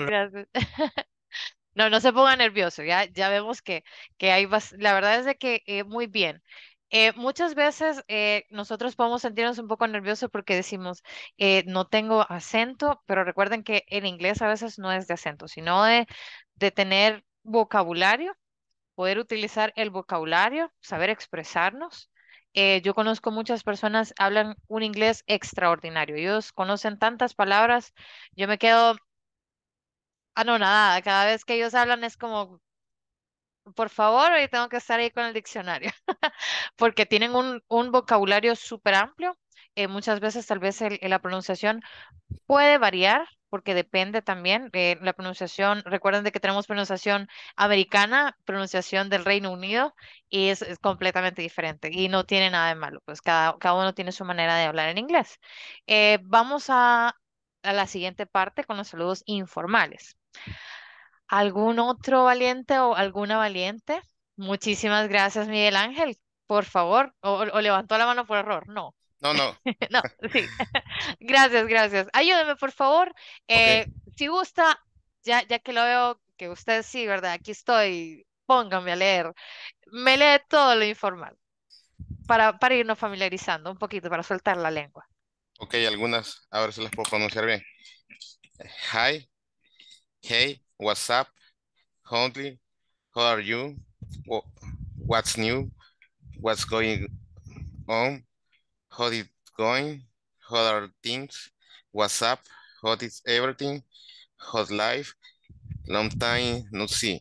No, no se ponga nervioso, ya, ya vemos que, que hay, la verdad es de que es eh, muy bien. Eh, muchas veces eh, nosotros podemos sentirnos un poco nerviosos porque decimos, eh, no tengo acento, pero recuerden que el inglés a veces no es de acento, sino de, de tener vocabulario, poder utilizar el vocabulario, saber expresarnos. yo conozco muchas personas hablan un inglés extraordinario. Ellos conocen tantas palabras. Yo me quedo Ah, no, nada. Cada vez que ellos hablan es como, por favor, hoy tengo que estar ahí con el diccionario, porque tienen un, vocabulario súper amplio. Eh, muchas veces tal vez la pronunciación puede variar porque depende también eh, la pronunciación. Recuerden que tenemos pronunciación americana, pronunciación del Reino Unido y es, completamente diferente y no tiene nada de malo, pues cada, cada uno tiene su manera de hablar en inglés. Eh, vamos a, a la siguiente parte con los saludos informales. ¿Algún otro valiente o alguna valiente? Muchísimas gracias, Miguel Ángel. Por favor, o, levantó la mano por error. No. No, no. no, sí. gracias, gracias. Ayúdeme, por favor. Eh, si gusta, ya, ya que lo veo que usted sí, ¿verdad? Aquí estoy. Póngame a leer. Me lee todo lo informal para, para irnos familiarizando un poquito, para soltar la lengua. Ok, algunas, a ver si las puedo pronunciar bien. Hi, hey, what's up, how are you, what's new, what's going on, how is it going, how are things, what's up, how is everything, how's life, long time no see.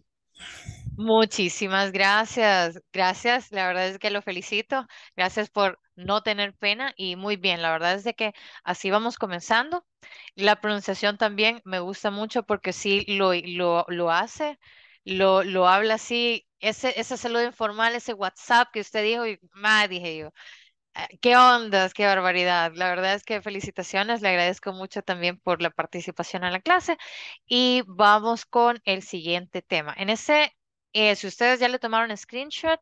Muchísimas gracias, gracias, la verdad es que lo felicito, gracias por no tener pena y muy bien, la verdad es de que así vamos comenzando. La pronunciación también me gusta mucho porque sí lo, lo, lo hace, lo, lo habla así, ese, ese saludo informal, ese WhatsApp que usted dijo, y más dije yo. Ah, qué ondas, qué barbaridad. La verdad es que felicitaciones, le agradezco mucho también por la participación en la clase y vamos con el siguiente tema. En ese eh, si ustedes ya le tomaron screenshot,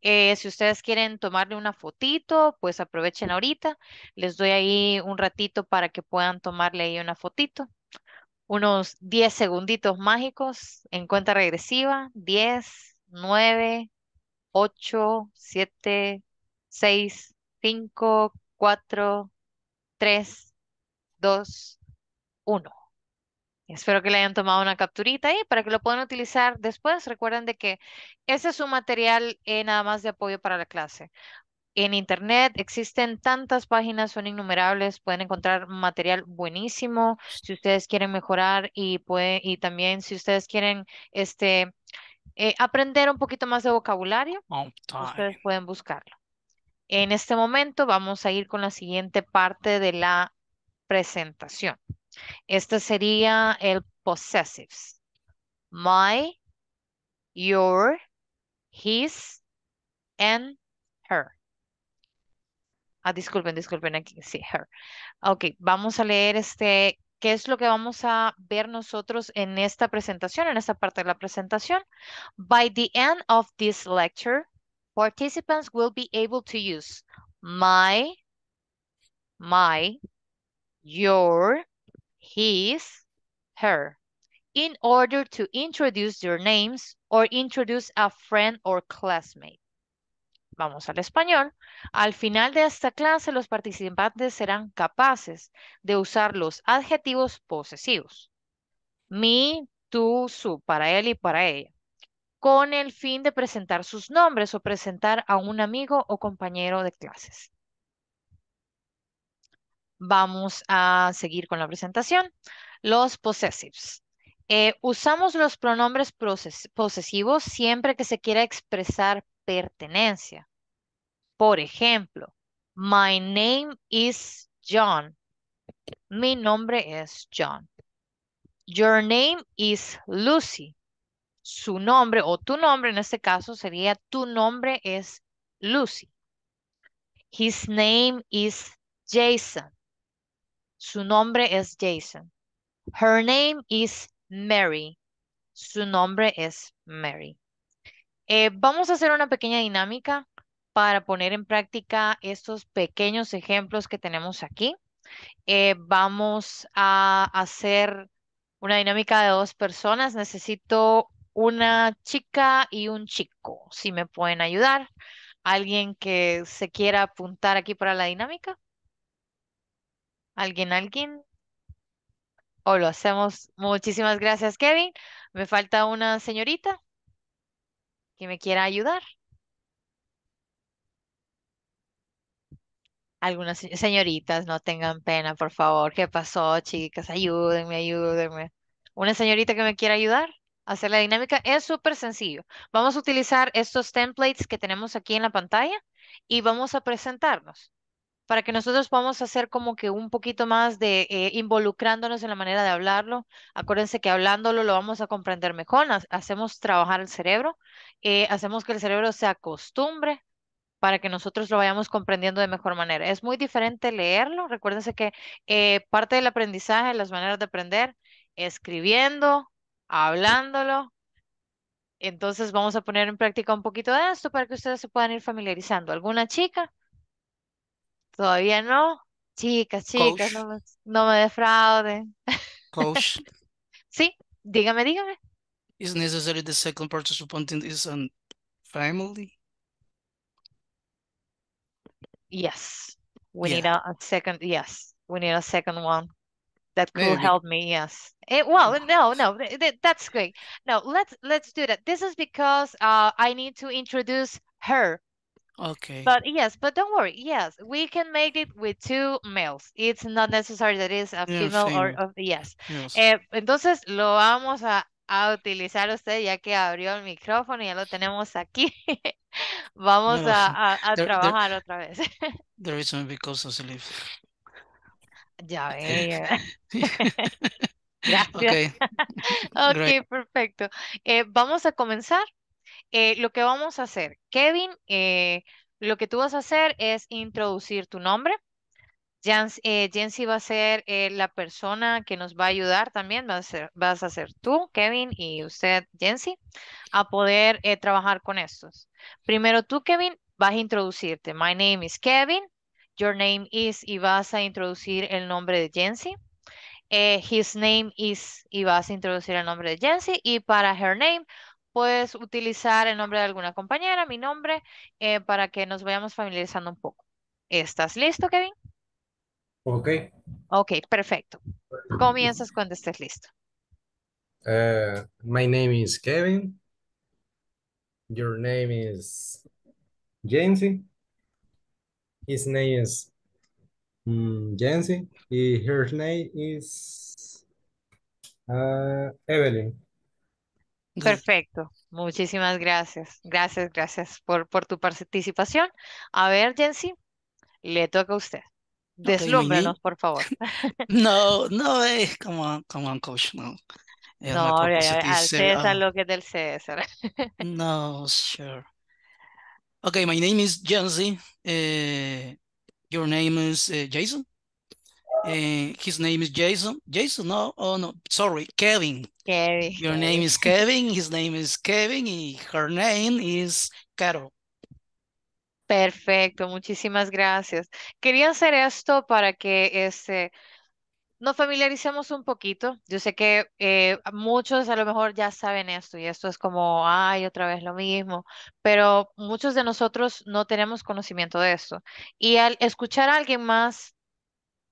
eh, si ustedes quieren tomarle una fotito, pues aprovechen ahorita. Les doy ahí un ratito para que puedan tomarle ahí una fotito. Unos 10 segunditos mágicos en cuenta regresiva. 10, 9, 8, 7, 6, 5, 4, 3, 2, 1. Espero que le hayan tomado una capturita ahí para que lo puedan utilizar después. Recuerden de que ese es un material eh, nada más de apoyo para la clase. En internet existen tantas páginas, son innumerables, pueden encontrar material buenísimo si ustedes quieren mejorar y, puede, y también si ustedes quieren este, eh, aprender un poquito más de vocabulario, oh, ustedes pueden buscarlo. En este momento vamos a ir con la siguiente parte de la presentación. Este sería el possessives. My, your, his, and her. Ah, disculpen, disculpen aquí, sí, her. Ok, vamos a leer este, qué es lo que vamos a ver nosotros en esta presentación, en esta parte de la presentación. By the end of this lecture, participants will be able to use my, my, your, his, her, in order to introduce your names or introduce a friend or classmate. Vamos al español. Al final de esta clase, los participantes serán capaces de usar los adjetivos posesivos. Mi, tú, su, para él y para ella. Con el fin de presentar sus nombres o presentar a un amigo o compañero de clases. Vamos a seguir con la presentación. Los possessives. Eh, usamos los pronombres posesivos siempre que se quiera expresar pertenencia. Por ejemplo, my name is John. Mi nombre es John. Your name is Lucy. Su nombre o tu nombre en este caso sería tu nombre es Lucy. His name is Jason. Su nombre es Jason. Her name is Mary. Su nombre es Mary. Eh, vamos a hacer una pequeña dinámica para poner en práctica estos pequeños ejemplos que tenemos aquí. Eh, vamos a hacer una dinámica de dos personas. Necesito una chica y un chico, si me pueden ayudar. ¿Alguien que se quiera apuntar aquí para la dinámica? ¿Alguien, alguien? O lo hacemos. Muchísimas gracias, Kevin. Me falta una señorita que me quiera ayudar. Algunas señoritas, no tengan pena, por favor. ¿Qué pasó, chicas? Ayúdenme, ayúdenme. Una señorita que me quiera ayudar a hacer la dinámica es súper sencillo. Vamos a utilizar estos templates que tenemos aquí en la pantalla y vamos a presentarnos para que nosotros podamos hacer como que un poquito más de eh, involucrándonos en la manera de hablarlo. Acuérdense que hablándolo lo vamos a comprender mejor, hacemos trabajar el cerebro, eh, hacemos que el cerebro se acostumbre para que nosotros lo vayamos comprendiendo de mejor manera. Es muy diferente leerlo. Recuérdense que eh, parte del aprendizaje, las maneras de aprender, escribiendo, hablándolo. Entonces vamos a poner en práctica un poquito de esto para que ustedes se puedan ir familiarizando. ¿Alguna chica? Todavía no. Chicas, chicas, no me, no me defrauden. Coach, Sí, dígame, dígame. is necessary the second participant is a family? Yes, we need a, a second. Yes, we need a second one that could Maybe. help me. Yes. It, eh, well, mm. no, no, th- th- that's great. No, let's let's do that. This is because uh, I need to introduce her Okay. But yes, but don't worry. Yes, we can make it with two males. It's not necessary that it's a female or yes. Eh, entonces lo vamos a, a, utilizar usted ya que abrió el micrófono y ya lo tenemos aquí. vamos a, a, trabajar otra vez. the reason because of sleep. Ya ve. okay perfecto. Eh, vamos a comenzar. Eh, lo que vamos a hacer, Kevin, eh, lo que tú vas a hacer es introducir tu nombre. Jans, eh, Jensi va a ser la persona que nos va a ayudar también, vas a ser tú, Kevin, y usted, Jensi, a poder trabajar con estos. Primero tú, Kevin, vas a introducirte. My name is Kevin, your name is, y vas a introducir el nombre de Jensi. his name is, y vas a introducir el nombre de Jensi. Y para her name, puedes utilizar el nombre de alguna compañera, mi nombre, eh, para que nos vayamos familiarizando un poco. ¿Estás listo, Kevin? Ok. Ok, perfecto. Comienzas cuando estés listo. Eh, my name is Kevin. Your name is Jensi. His name is um, mm, Y Her name is uh, Evelyn. Perfecto, muchísimas gracias. Gracias, gracias por, por tu participación. A ver, Jensi, le toca a usted. Deslúmbranos, por favor. no, no es como, como un coach, no. Es no, al César ah. lo que es del César. no, sure. Okay, my name is Jensi. Eh, your name is eh, Jason? Eh, his name is Jason. Jason, no, oh no, sorry, Kevin. Kevin. Your name is Kevin, his name is Kevin y her name is Carol. Perfecto, muchísimas gracias. Quería hacer esto para que este, nos familiaricemos un poquito. Yo sé que eh, muchos a lo mejor ya saben esto y esto es como, ay, otra vez lo mismo, pero muchos de nosotros no tenemos conocimiento de esto. Y al escuchar a alguien más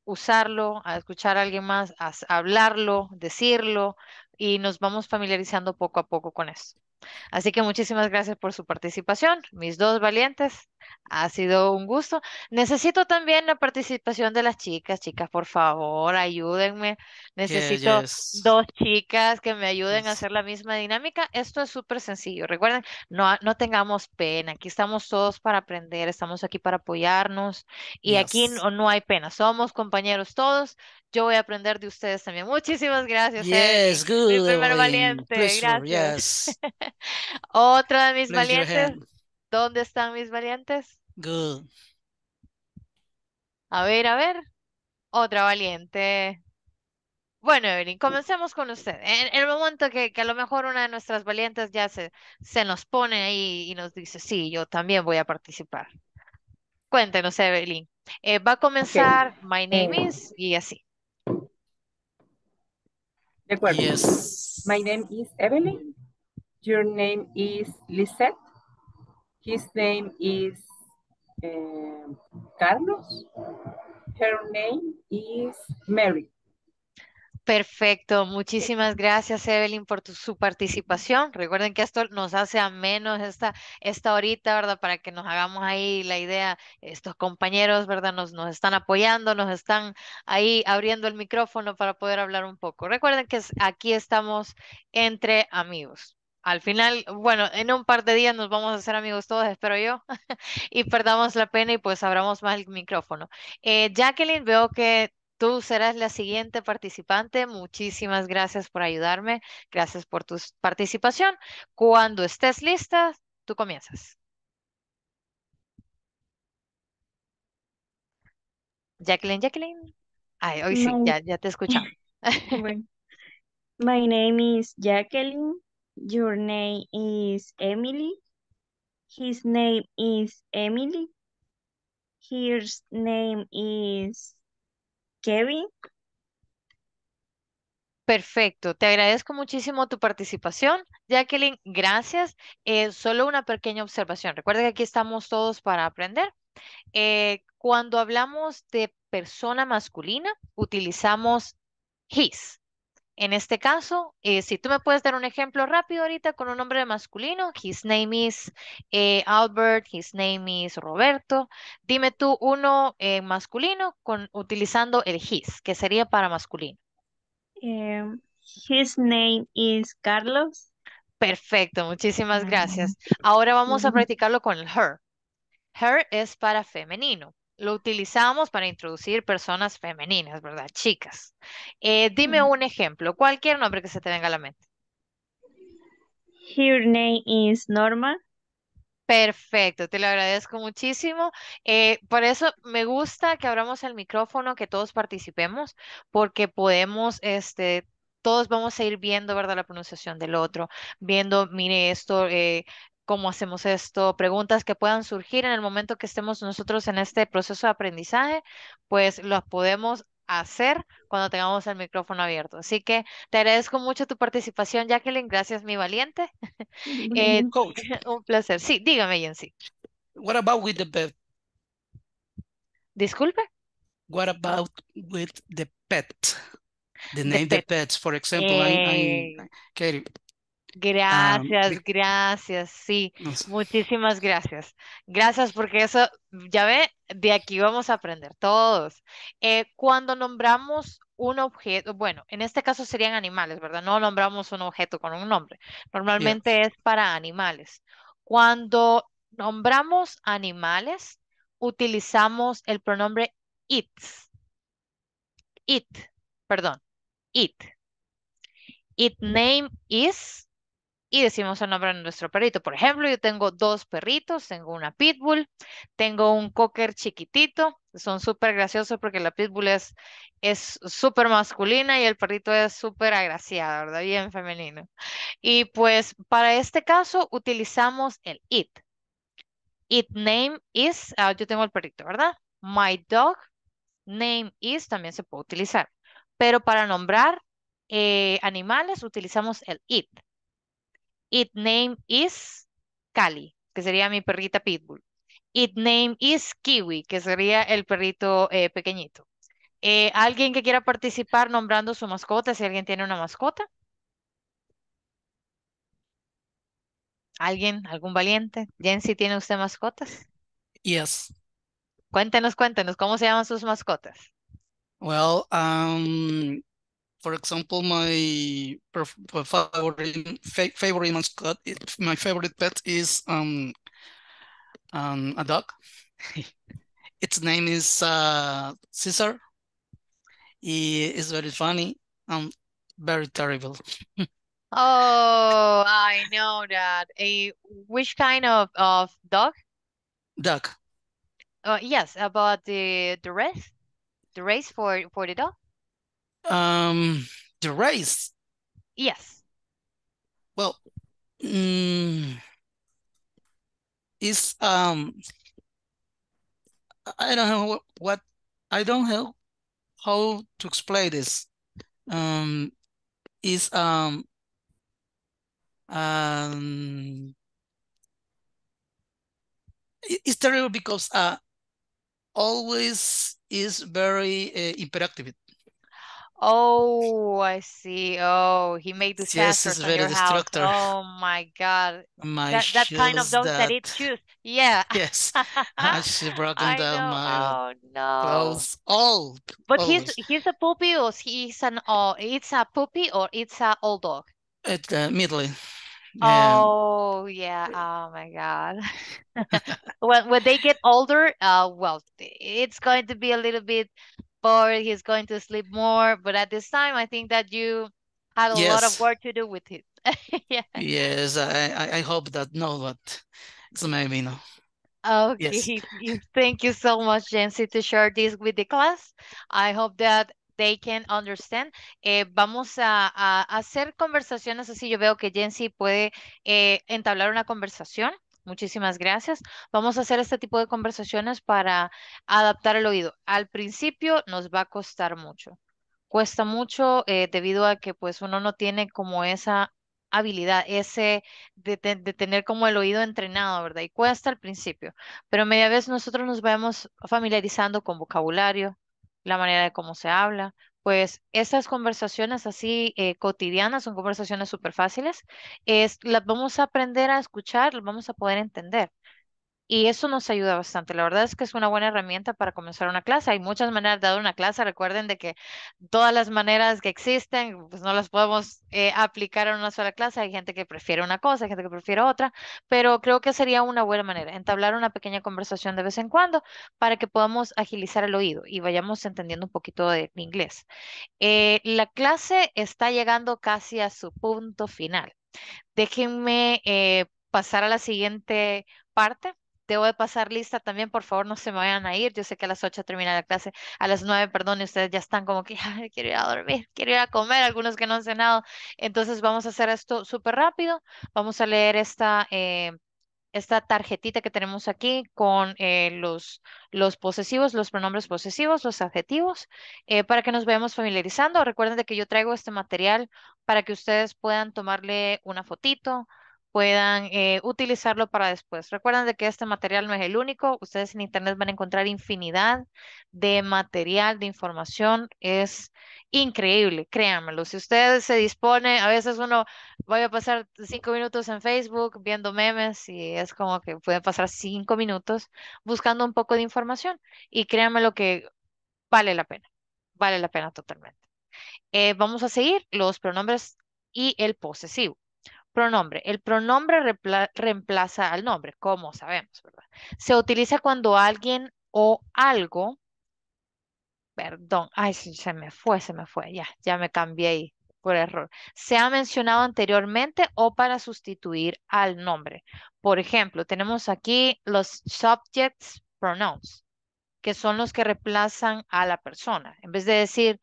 usarlo, a escuchar a alguien más, a hablarlo, decirlo y nos vamos familiarizando poco a poco con eso. Así que muchísimas gracias por su participación, mis dos valientes. Ha sido un gusto. Necesito también la participación de las chicas. Chicas, por favor, ayúdenme. Necesito dos chicas que me ayuden a hacer la misma dinámica. Esto es súper sencillo. Recuerden, no, no tengamos pena. Aquí estamos todos para aprender. Estamos aquí para apoyarnos. Y aquí no, hay pena. Somos compañeros todos. Yo voy a aprender de ustedes también. Muchísimas gracias. Yes, Mi primer valiente. Gracias. Otra de mis valientes. ¿Dónde están mis valientes? Good. A ver, a ver. Otra valiente. Bueno, Evelyn, comencemos con usted. En, el momento que, a lo mejor una de nuestras valientes ya se, se nos pone ahí y nos dice, sí, yo también voy a participar. Cuéntenos, Evelyn. Eh, va a comenzar My eh. Name Is y así. De acuerdo. Yes. My name is Evelyn. Your name is Lisette. His name is eh, Carlos. Her name is Mary. Perfecto, muchísimas gracias Evelyn por su participación. Recuerden que esto nos hace a menos esta, esta horita, ¿verdad? Para que nos hagamos ahí la idea, estos compañeros, ¿verdad? Nos, nos están apoyando, nos están ahí abriendo el micrófono para poder hablar un poco. Recuerden que aquí estamos entre amigos al final, bueno, en un par de días nos vamos a hacer amigos todos, espero yo, y perdamos la pena y pues abramos más el micrófono. Eh, Jacqueline, veo que tú serás la siguiente participante. Muchísimas gracias por ayudarme, gracias por tu participación. Cuando estés lista, tú comienzas. Jacqueline, Jacqueline. Ay, hoy sí, ya, te escuchamos. My name is Jacqueline. Your name is Emily. His name is Emily. His name is Kevin. Perfecto, te agradezco muchísimo tu participación. Jacqueline, gracias. Eh, solo una pequeña observación. Recuerda que aquí estamos todos para aprender. Eh, cuando hablamos de persona masculina, utilizamos his. En este caso, eh, si tú me puedes dar un ejemplo rápido ahorita con un nombre masculino, his name is eh, Albert, his name is Roberto. Dime tú uno eh, masculino con, utilizando el his, que sería para masculino. his name is Carlos. Perfecto, muchísimas gracias. Ahora vamos a practicarlo con el her. Her es para femenino lo utilizamos para introducir personas femeninas, ¿verdad? Chicas. Eh, dime un ejemplo, cualquier nombre que se te venga a la mente. Her name is Norma. Perfecto, te lo agradezco muchísimo. Eh, por eso me gusta que abramos el micrófono, que todos participemos, porque podemos este, todos vamos a ir viendo, ¿verdad? La pronunciación del otro, viendo, mire esto, eh, cómo hacemos esto, preguntas que puedan surgir en el momento que estemos nosotros en este proceso de aprendizaje, pues las podemos hacer cuando tengamos el micrófono abierto. Así que te agradezco mucho tu participación, Jacqueline. Gracias, mi valiente. Eh, un placer. Sí, dígame, Jensi. What about with the pet? Disculpe. What about with the pet? The name the, pets, for example, eh. Gracias, ah, gracias, sí, muchísimas gracias. Gracias porque eso, ya ve, de aquí vamos a aprender todos. Eh, cuando nombramos un objeto, bueno, en este caso serían animales, ¿verdad? No nombramos un objeto con un nombre, normalmente es para animales. Cuando nombramos animales, utilizamos el pronombre it, it, perdón, it. It name is y decimos a nombre de nuestro perrito. Por ejemplo, yo tengo dos perritos, tengo una pitbull, tengo un cocker chiquitito, son súper graciosos porque la pitbull es súper masculina y el perrito es súper agraciado, ¿verdad? Bien femenino. Y pues para este caso utilizamos el it. It name is, ah, yo tengo el perrito, ¿verdad? My dog name is también se puede utilizar. Pero para nombrar eh, animales utilizamos el it. Its name is Cali, que sería mi perrita Pitbull. Its name is Kiwi, que sería el perrito eh, pequeñito. Eh, ¿Alguien que quiera participar nombrando su mascota, si alguien tiene una mascota? ¿Alguien? ¿Algún valiente? Jensi, ¿tiene usted mascotas? Yes. Cuéntenos, cuéntenos, ¿cómo se llaman sus mascotas? Well, um, for example, my favorite favorite mascot, eh, my favorite pet is um, um a dog. its name is uh, Caesar. is very funny and very terrible. oh, I know that. A which kind of of dog? Dog. Uh, yes, about the the race, the race for for the dog. Um, the race. Yes. Well, mm, is um, I don't know what, what I don't know how to explain this. Um, is um, um, it's terrible because uh, always is very uh, imperative Oh, I see. Oh, he made the yes, it's very destructive. Oh my God. My that, that kind of dog that, that eats shoes. Yeah. Yes. she broke down know. my oh, no. clothes. All. But always. he's he's a puppy or he's an oh, it's a puppy or it's a old dog. It's uh, middling. Yeah. Oh yeah. Oh my God. when when they get older, uh, well, it's going to be a little bit bored, he's going to sleep more. But at this time, I think that you had a yes. lot of work to do with it. yeah. Yes, I, I hope that no, but it's maybe no. Okay, yes. thank you so much, Jency, to share this with the class. I hope that they can understand. Eh, vamos a, a, hacer conversaciones así. Yo veo que Jency puede eh, entablar una conversación Muchísimas gracias. Vamos a hacer este tipo de conversaciones para adaptar el oído. Al principio nos va a costar mucho. Cuesta mucho eh, debido a que pues uno no tiene como esa habilidad, ese de, de, tener como el oído entrenado, ¿verdad? Y cuesta al principio, pero media vez nosotros nos vamos familiarizando con vocabulario, la manera de cómo se habla, pues esas conversaciones así eh, cotidianas son conversaciones súper fáciles, es, las vamos a aprender a escuchar, las vamos a poder entender. Y eso nos ayuda bastante. La verdad es que es una buena herramienta para comenzar una clase. Hay muchas maneras de dar una clase. Recuerden de que todas las maneras que existen, pues no las podemos eh, aplicar en una sola clase. Hay gente que prefiere una cosa, hay gente que prefiere otra, pero creo que sería una buena manera entablar una pequeña conversación de vez en cuando para que podamos agilizar el oído y vayamos entendiendo un poquito de, inglés. Eh, la clase está llegando casi a su punto final. Déjenme eh, pasar a la siguiente parte debo de pasar lista también, por favor, no se me vayan a ir. Yo sé que a las 8 termina la clase, a las 9, perdón, y ustedes ya están como que quiero ir a dormir, quiero ir a comer, algunos que no han cenado. Entonces vamos a hacer esto súper rápido. Vamos a leer esta, eh, esta tarjetita que tenemos aquí con eh, los, los posesivos, los pronombres posesivos, los adjetivos, eh, para que nos veamos familiarizando. Recuerden que yo traigo este material para que ustedes puedan tomarle una fotito, puedan eh, utilizarlo para después. Recuerden de que este material no es el único. Ustedes en Internet van a encontrar infinidad de material, de información. Es increíble, créanmelo. Si ustedes se dispone, a veces uno voy a pasar cinco minutos en Facebook viendo memes y es como que pueden pasar cinco minutos buscando un poco de información. Y créanmelo que vale la pena, vale la pena totalmente. Eh, vamos a seguir los pronombres y el posesivo. Pronombre. El pronombre reemplaza al nombre, como sabemos, ¿verdad? Se utiliza cuando alguien o algo, perdón, ay, se me fue, se me fue, ya, ya me cambié ahí por error, se ha mencionado anteriormente o para sustituir al nombre. Por ejemplo, tenemos aquí los subjects pronouns, que son los que reemplazan a la persona. En vez de decir,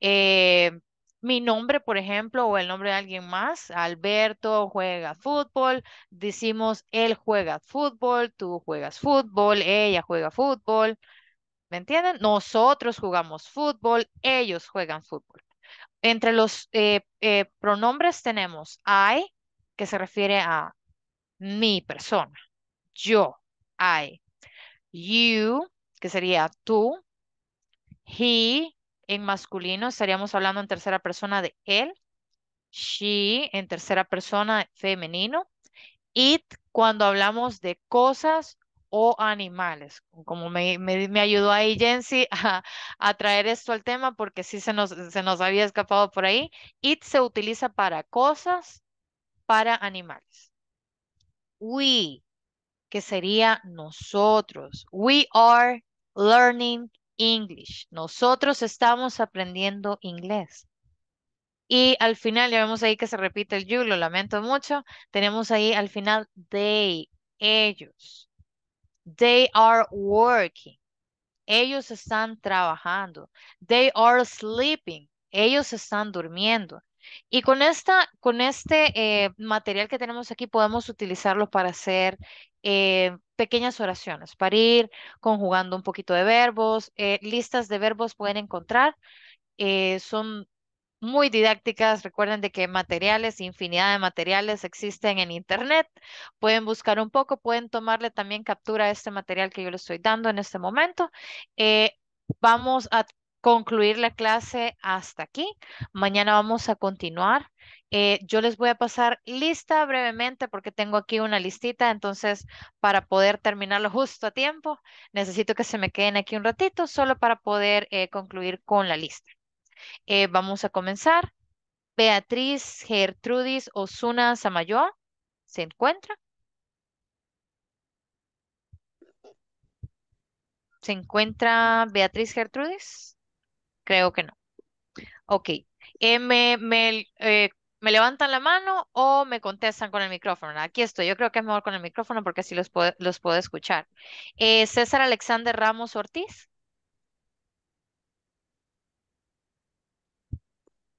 eh, mi nombre, por ejemplo, o el nombre de alguien más. Alberto juega fútbol. Decimos, él juega fútbol, tú juegas fútbol, ella juega fútbol. ¿Me entienden? Nosotros jugamos fútbol, ellos juegan fútbol. Entre los eh, eh, pronombres tenemos I, que se refiere a mi persona, yo, I. You, que sería tú. He, en masculino estaríamos hablando en tercera persona de él, she en tercera persona femenino, it cuando hablamos de cosas o animales. Como me, ayudó ahí Jensi a, a, traer esto al tema porque sí se nos, se nos había escapado por ahí. It se utiliza para cosas, para animales. We, que sería nosotros. We are learning English. Nosotros estamos aprendiendo inglés. Y al final, ya vemos ahí que se repite el you, lo lamento mucho. Tenemos ahí al final they, ellos. They are working. Ellos están trabajando. They are sleeping. Ellos están durmiendo. Y con, esta, con este eh, material que tenemos aquí podemos utilizarlo para hacer eh, pequeñas oraciones para ir conjugando un poquito de verbos. Eh, listas de verbos pueden encontrar. Eh, son muy didácticas. Recuerden de que materiales, infinidad de materiales existen en Internet. Pueden buscar un poco, pueden tomarle también captura a este material que yo les estoy dando en este momento. vamos a concluir la clase hasta aquí. Mañana vamos a continuar. Eh, yo les voy a pasar lista brevemente porque tengo aquí una listita, entonces para poder terminarlo justo a tiempo, necesito que se me queden aquí un ratito solo para poder eh, concluir con la lista. Eh, vamos a comenzar. Beatriz Gertrudis Osuna Samayoa, ¿se encuentra? ¿Se encuentra Beatriz Gertrudis? Creo que no. Ok. M me levantan la mano o me contestan con el micrófono. Aquí estoy, yo creo que es mejor con el micrófono porque así los puedo, los puedo escuchar. Eh, César Alexander Ramos Ortiz.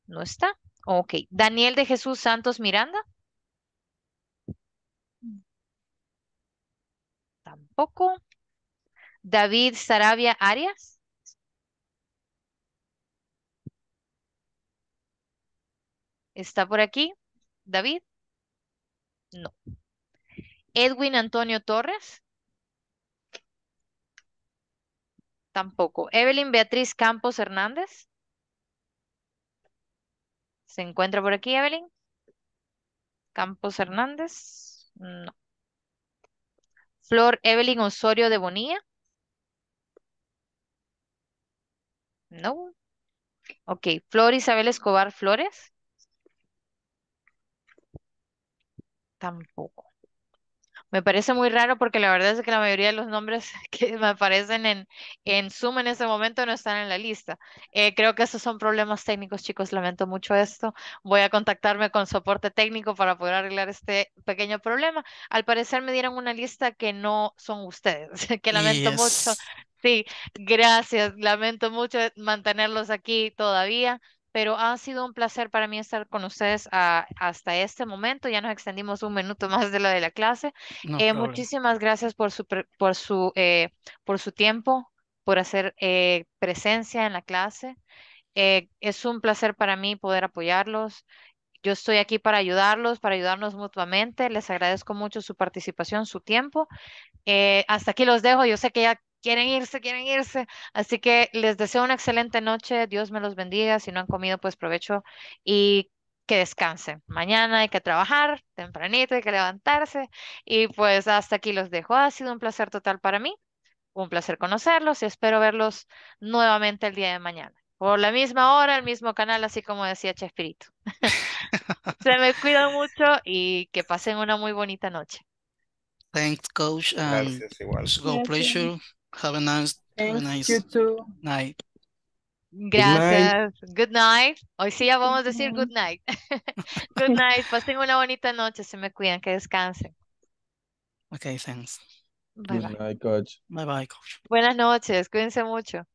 ¿No está? Ok. Daniel de Jesús Santos Miranda. Tampoco. David Sarabia Arias. ¿Está por aquí? David. No. Edwin Antonio Torres. Tampoco. Evelyn Beatriz Campos Hernández. ¿Se encuentra por aquí, Evelyn? Campos Hernández. No. Flor Evelyn Osorio de Bonilla. No. Ok. Flor Isabel Escobar Flores. Tampoco. Me parece muy raro porque la verdad es que la mayoría de los nombres que me aparecen en, Zoom en ese momento no están en la lista. Eh, creo que esos son problemas técnicos, chicos. Lamento mucho esto. Voy a contactarme con soporte técnico para poder arreglar este pequeño problema. Al parecer me dieron una lista que no son ustedes, que lamento mucho. Sí, gracias. Lamento mucho mantenerlos aquí todavía pero ha sido un placer para mí estar con ustedes hasta este momento. Ya nos extendimos un minuto más de la de la clase. Eh, muchísimas gracias por su, por su, eh, por su tiempo, por hacer eh, presencia en la clase. es un placer para mí poder apoyarlos. Yo estoy aquí para ayudarlos, para ayudarnos mutuamente. Les agradezco mucho su participación, su tiempo. hasta aquí los dejo. Yo sé que ya quieren irse, quieren irse. Así que les deseo una excelente noche. Dios me los bendiga. Si no han comido, pues provecho y que descansen. Mañana hay que trabajar, tempranito hay que levantarse. Y pues hasta aquí los dejo. Ha sido un placer total para mí. Un placer conocerlos y espero verlos nuevamente el día de mañana. Por la misma hora, el mismo canal, así como decía Chespirito. Se me cuida mucho y que pasen una muy bonita noche. Thanks, coach. Gracias, igual. Have a nice, night. Gracias. Good night. Hoy sí ya vamos a decir good night. good night. Pasen una bonita noche. Se me cuidan. Que descansen. Okay, thanks. Bye bye. coach. Bye bye, Buenas noches. Cuídense mucho.